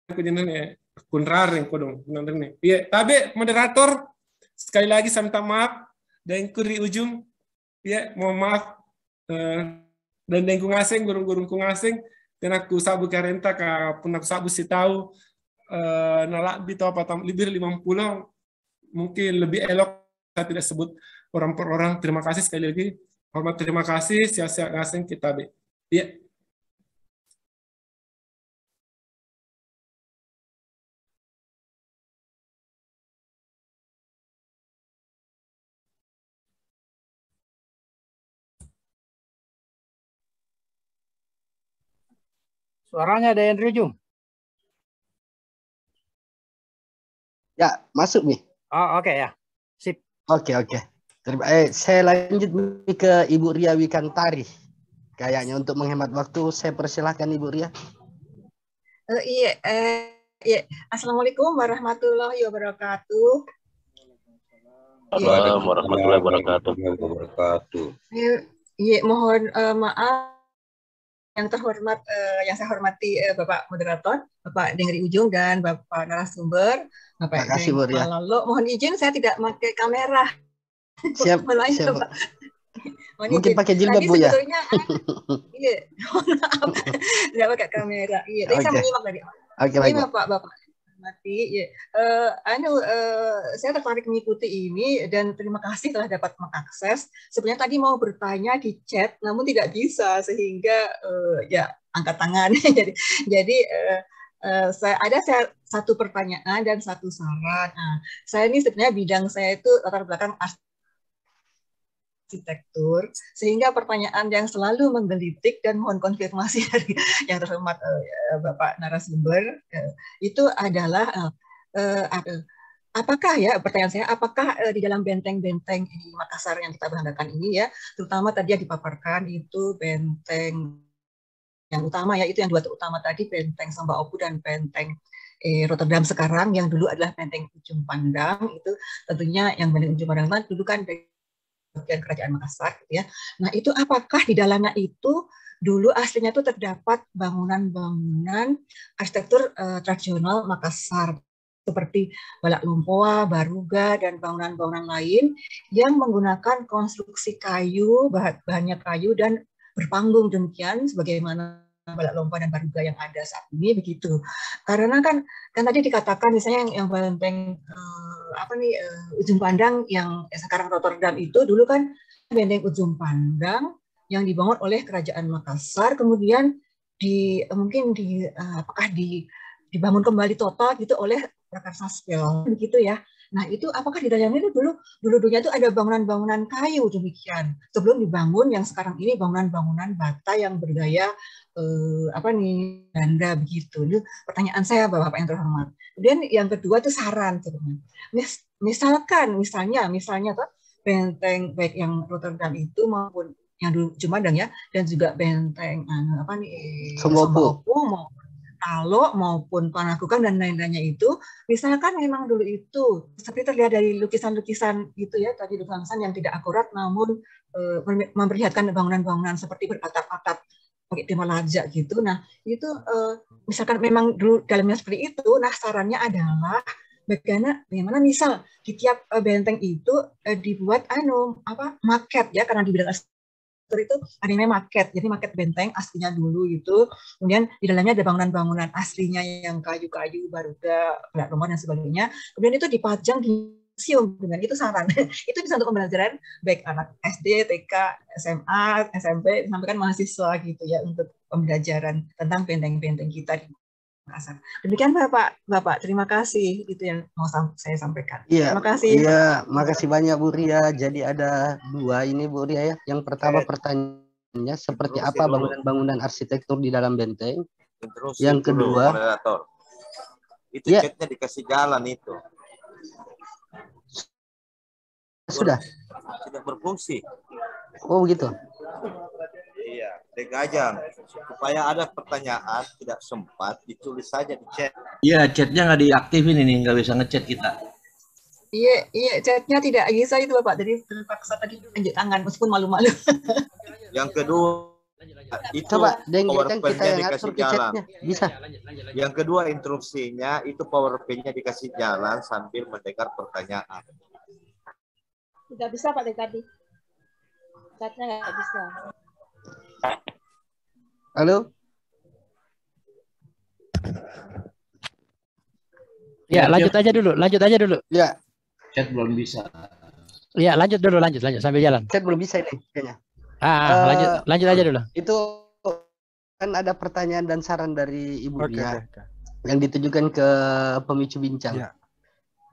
kujenane ya, kunraring kodong nih Iya, tapi moderator sekali lagi saya minta maaf dan kuri ujung. ya mau maaf eh, dan dengkung asing, gurung-gurung kung asing, dan aku sabu karenta ka pun aku sabu si tahu uh, eh, nalak bito apa tam libir lima puluh mungkin lebih elok saya tidak sebut orang per orang. Terima kasih sekali lagi. Hormat terima kasih. Sia-sia ngasih kita. Iya. Suaranya ada yang Ya, masuk nih. Oh, oke okay, ya. Sip. Oke, okay, oke. Okay. Terima eh, saya lanjut ke Ibu Ria Wikantari. Kayaknya untuk menghemat waktu, saya persilahkan Ibu Ria. Uh, iya, eh, iya. Assalamualaikum warahmatullahi wabarakatuh. Assalamualaikum warahmatullahi wabarakatuh. Eh, iya, mohon uh, maaf yang terhormat uh, yang saya hormati uh, Bapak moderator, Bapak Dengri Ujung dan Bapak narasumber, Bapak kasih Bu ya. Lalu mohon izin saya tidak pakai kamera. <laughs> Siap. siap. <laughs> Mungkin pakai jilbab Bu ya. Sebetulnya eh, <laughs> iya. pakai kamera. Iya, okay. saya menyimak tadi. Oke, okay, baik. Pak Bapak Nanti, Ya. Uh, eh, anu, uh, saya tertarik mengikuti ini dan terima kasih telah dapat mengakses. Sebenarnya tadi mau bertanya di chat, namun tidak bisa sehingga uh, ya angkat tangan. <laughs> jadi, jadi uh, uh, saya ada saya satu pertanyaan dan satu saran. Nah, saya ini sebenarnya bidang saya itu latar belakang arsitek arsitektur, sehingga pertanyaan yang selalu menggelitik dan mohon konfirmasi <laughs> dari yang terhormat uh, Bapak narasumber uh, itu adalah uh, uh, apakah ya pertanyaan saya apakah uh, di dalam benteng-benteng di Makassar yang kita banggakan ini ya terutama tadi yang dipaparkan itu benteng yang utama ya itu yang dua utama tadi benteng Samba Opu dan benteng eh, Rotterdam sekarang yang dulu adalah benteng ujung pandang itu tentunya yang benteng ujung pandang dulu kan benteng bagian kerajaan Makassar gitu ya. Nah, itu apakah di dalamnya itu dulu aslinya itu terdapat bangunan-bangunan arsitektur uh, tradisional Makassar seperti balak lumpoa, baruga, dan bangunan-bangunan lain yang menggunakan konstruksi kayu, bahan bahannya kayu, dan berpanggung demikian sebagaimana balak lompat dan baruga yang ada saat ini begitu. Karena kan kan tadi dikatakan misalnya yang, yang benteng uh, apa nih uh, ujung pandang yang sekarang Rotterdam itu dulu kan benteng ujung pandang yang dibangun oleh kerajaan Makassar kemudian di eh, mungkin di uh, apakah di dibangun kembali total gitu oleh Rakarsa Spel begitu ya. Nah itu apakah di dalamnya itu dulu dulu dunia itu ada bangunan-bangunan kayu demikian sebelum dibangun yang sekarang ini bangunan-bangunan bata yang bergaya eh, apa nih ganda begitu. Itu pertanyaan saya Bapak bapak yang terhormat. Kemudian yang kedua itu saran teman. Gitu. Mis, misalkan misalnya misalnya tuh benteng baik yang Rotterdam itu maupun yang dulu Jumadang ya dan juga benteng anu, apa nih eh, Semboku maupun maupun panakukan dan lain-lainnya itu, misalkan memang dulu itu seperti terlihat dari lukisan-lukisan itu ya, tadi lukisan yang tidak akurat namun eh, memperlihatkan bangunan-bangunan seperti beratap-atap pakai demalaja gitu. Nah itu uh, misalkan memang dulu dalamnya seperti itu, nah sarannya adalah bagaimana bagaimana misal di tiap uh, benteng itu uh, dibuat anu apa market ya karena di bidang itu ada namanya market, jadi market benteng aslinya dulu itu, Kemudian di dalamnya ada bangunan-bangunan aslinya yang kayu-kayu, baruga, berat rumah dan sebagainya. Kemudian itu dipajang di siung gitu dengan itu saran <laughs> itu bisa untuk pembelajaran baik anak SD TK SMA SMP sampai kan mahasiswa gitu ya untuk pembelajaran tentang benteng-benteng kita di Makassar demikian bapak bapak terima kasih itu yang mau saya sampaikan ya, terima kasih iya makasih banyak Bu Ria jadi ada dua ini Bu Ria ya yang pertama pertanyaannya seperti apa bangunan-bangunan arsitektur di dalam benteng Terus yang kedua moderator itu ya. dikasih jalan itu sudah. Sudah berfungsi. Oh begitu. Iya, klik Supaya ada pertanyaan tidak sempat ditulis saja di chat. Iya, chatnya nggak diaktifin ini, nggak bisa ngechat kita. Iya, iya, chatnya tidak bisa itu Bapak. Jadi terpaksa tadi lanjut tangan meskipun malu-malu. Yang kedua, itu coba deng kita yang dikasih jalan. Bisa. Yang kedua instruksinya itu powerpoint-nya dikasih jalan sambil mendengar pertanyaan. Tidak bisa Pak tadi. chatnya nggak bisa. Halo? Ya, lanjut aja dulu, lanjut aja dulu. Ya. Chat belum bisa. Ya, lanjut dulu, lanjut, lanjut sambil jalan. Chat belum bisa ini kayaknya. Ah, uh, lanjut, lanjut aja dulu. Itu kan ada pertanyaan dan saran dari Ibu okay, Dia okay. yang ditujukan ke pemicu bincang. Ya.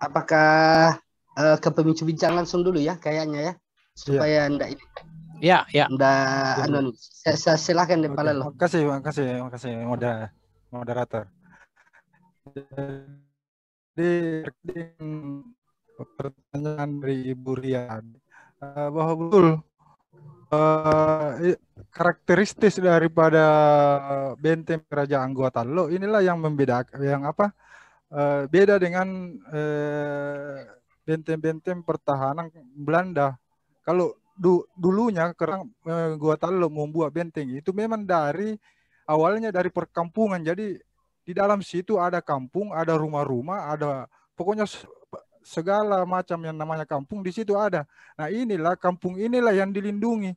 Apakah uh, ke pemicu bincang langsung dulu ya kayaknya ya supaya yeah. ndak ini ya ya ndak anon saya silakan deh okay. Terima kasih makasih kasih kasih moder moderator jadi pertanyaan dari Ibu Rian uh, bahwa betul uh, karakteristis daripada benteng kerajaan Gua lo inilah yang membedakan yang apa uh, beda dengan benteng-benteng pertahanan Belanda. Kalau du, dulunya kerang eh, gua talo membuat benteng itu memang dari awalnya dari perkampungan. Jadi di dalam situ ada kampung, ada rumah-rumah, ada pokoknya segala macam yang namanya kampung di situ ada. Nah, inilah kampung inilah yang dilindungi.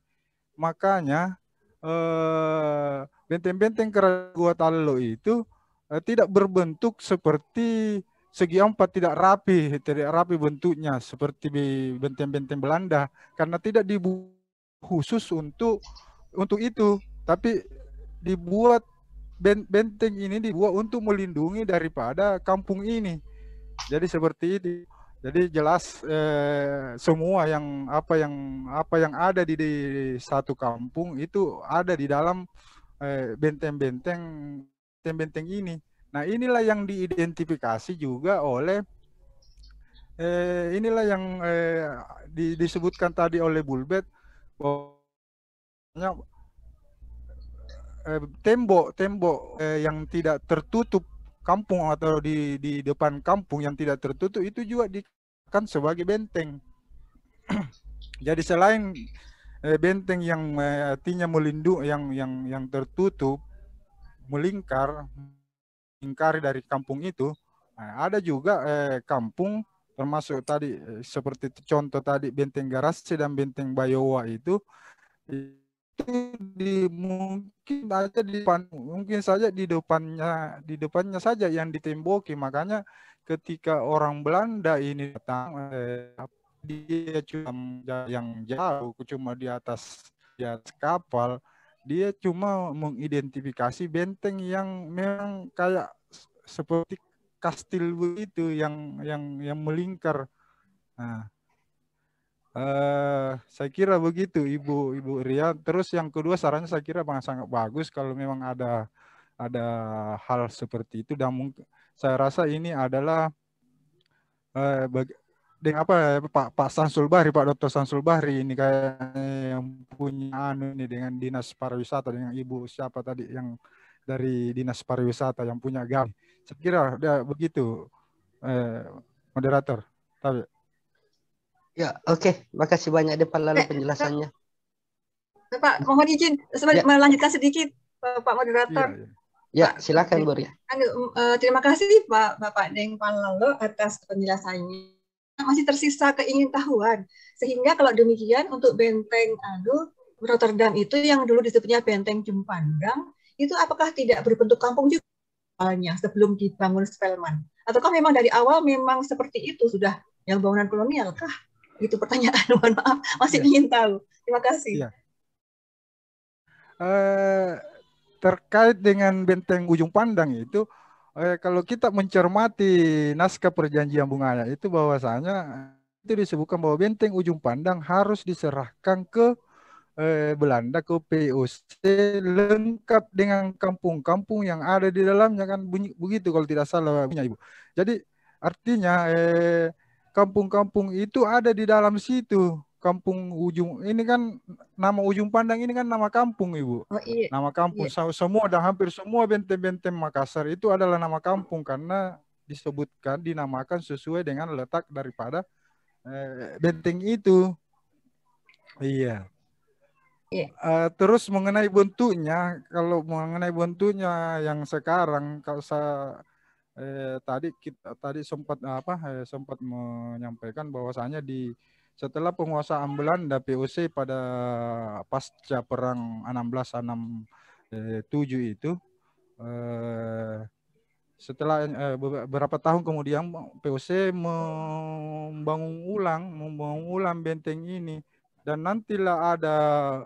Makanya eh benteng-benteng kerang gua talo itu eh, tidak berbentuk seperti segi empat tidak rapi, tidak rapi bentuknya seperti benteng-benteng Belanda karena tidak dibuat khusus untuk untuk itu, tapi dibuat benteng ini dibuat untuk melindungi daripada kampung ini. Jadi seperti itu. Jadi jelas eh, semua yang apa yang apa yang ada di, di satu kampung itu ada di dalam benteng-benteng eh, benteng-benteng ini. Nah, inilah yang diidentifikasi juga oleh eh, inilah yang eh, di, disebutkan tadi oleh Bulbet bahwa eh, tembok tembok eh, yang tidak tertutup kampung atau di di depan kampung yang tidak tertutup itu juga dikatakan sebagai benteng. <clears throat> Jadi selain eh, benteng yang eh, artinya melindung yang yang yang tertutup melingkar ingkari dari kampung itu. Nah, ada juga eh, kampung termasuk tadi eh, seperti contoh tadi Benteng Garasi dan Benteng Bayowa itu itu di, mungkin saja di depan mungkin saja di depannya di depannya saja yang ditemboki makanya ketika orang Belanda ini datang eh, dia cuma yang jauh cuma di atas di atas kapal dia cuma mengidentifikasi benteng yang memang kayak seperti kastil begitu yang yang yang melingkar. Nah, uh, saya kira begitu Ibu Ibu Ria. Terus yang kedua sarannya saya kira sangat bagus kalau memang ada ada hal seperti itu dan mungkin saya rasa ini adalah eh, dengan apa Pak Pak Sansul Bahri Pak Dr. Sansul Bahri ini kayak yang punya anu ini dengan dinas pariwisata dengan ibu siapa tadi yang dari dinas pariwisata yang punya gam saya kira udah begitu eh, moderator tapi ya oke okay. makasih banyak Depan lalu eh, penjelasannya Pak, Pak mohon izin ya. melanjutkan sedikit Pak moderator ya, ya. Ya, silakan Bu Ria. Anu, eh, terima kasih Pak Bapak Deng Panlalo atas penjelasannya masih tersisa keingintahuan. Sehingga kalau demikian untuk benteng aduh Rotterdam itu yang dulu disebutnya benteng Jumpandang, itu apakah tidak berbentuk kampung juga awalnya sebelum dibangun Spelman? Ataukah memang dari awal memang seperti itu sudah yang bangunan kolonial kah? Itu pertanyaan, <laughs> mohon maaf, masih ya. ingin tahu. Terima kasih. Ya. Uh, terkait dengan benteng ujung pandang itu eh, kalau kita mencermati naskah perjanjian bunganya itu bahwasanya itu disebutkan bahwa benteng ujung pandang harus diserahkan ke eh, Belanda ke POC lengkap dengan kampung-kampung yang ada di dalamnya kan bunyi begitu kalau tidak salah punya Ibu. Jadi artinya eh kampung-kampung itu ada di dalam situ kampung ujung ini kan nama ujung pandang ini kan nama kampung ibu oh, iya. nama kampung iya. semua dan hampir semua benteng-benteng Makassar itu adalah nama kampung karena disebutkan dinamakan sesuai dengan letak daripada eh, benteng itu iya uh, terus mengenai bentuknya kalau mengenai bentuknya yang sekarang kalau saya eh, tadi kita tadi sempat apa eh, sempat menyampaikan bahwasanya di setelah penguasa ambulan POC pada pasca perang 1667 eh, itu eh, setelah eh, berapa beberapa tahun kemudian POC membangun ulang membangun ulang benteng ini dan nantilah ada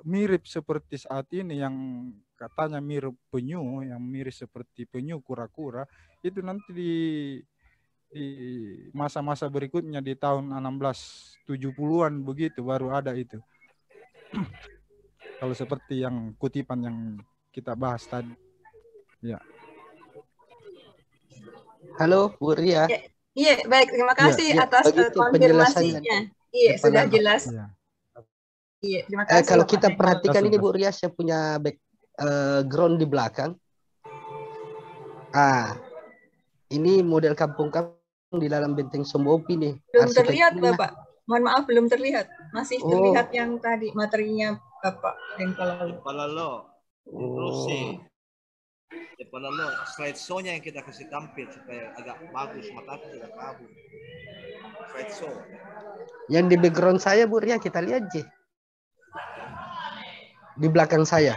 mirip seperti saat ini yang katanya mirip penyu yang mirip seperti penyu kura-kura itu nanti di di masa-masa berikutnya di tahun 1670-an begitu baru ada itu. Kalau seperti yang kutipan yang kita bahas tadi. Ya. Halo, Bu Ria. Iya, ya, baik. Terima ya, kasih ya, ya. atas eh, konfirmasinya. Iya, sudah jelas. Ya. Iya. Ya, Eh, kalau kita perhatikan ini Bu Ria yang punya background eh, di belakang. Ah, ini model kampung kami di dalam benteng Sombopi nih Belum terlihat Bapak. Mohon maaf belum terlihat. Masih oh. terlihat yang tadi materinya Bapak dan Palalo. Palalo. Terus oh. sih. Palalo, slide show-nya yang kita kasih tampil supaya agak bagus mata tidak kabur. Slide show. Yang di background saya Bu Ria kita lihat sih. Di belakang saya.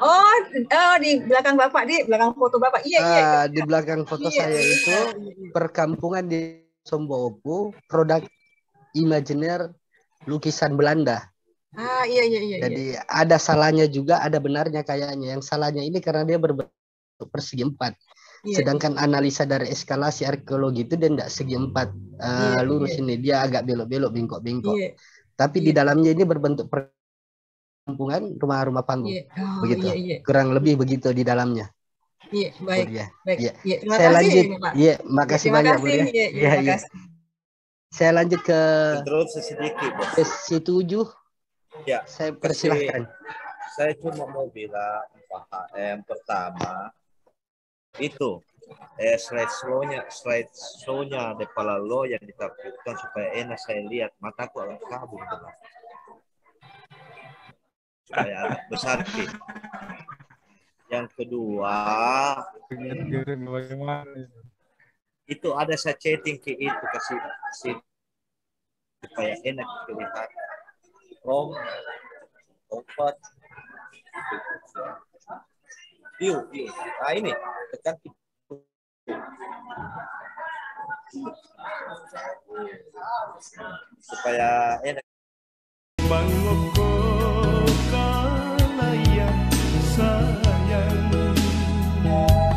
Oh, oh di belakang Bapak, di belakang foto Bapak. Iya, uh, iya. Di belakang foto iya, saya iya, itu iya, perkampungan di Sombobu, produk imajiner lukisan Belanda. Ah, iya iya iya. Jadi iya. ada salahnya juga, ada benarnya kayaknya. Yang salahnya ini karena dia berbentuk persegi empat. Iya, Sedangkan iya. analisa dari eskalasi arkeologi itu dia tidak segi empat uh, iya, lurus iya. ini, dia agak belok-belok, bingkok-bingkok. Iya. Tapi iya. di dalamnya ini berbentuk persegi kampungan, rumah-rumah panggung. Yeah. Oh, begitu. Yeah, yeah. Kurang lebih begitu di dalamnya. Iya, baik. Ya. Baik. yeah. Iya. Iya, yeah. Saya lanjut. Iya, makasih terima banyak, kasih, ya. Iya, iya. iya saya lanjut ke Terus sedikit, Ya. Saya persilahkan. Saya cuma mau bilang PHM pertama itu eh slide show-nya slide show-nya Lo yang ditampilkan supaya enak saya lihat mataku agak kabur saya besar sih Yang kedua, itu ada saya chatting ke itu kasih si, supaya enak dilihat. Rom, obat, view, view. ah ini tekan supaya enak. sayang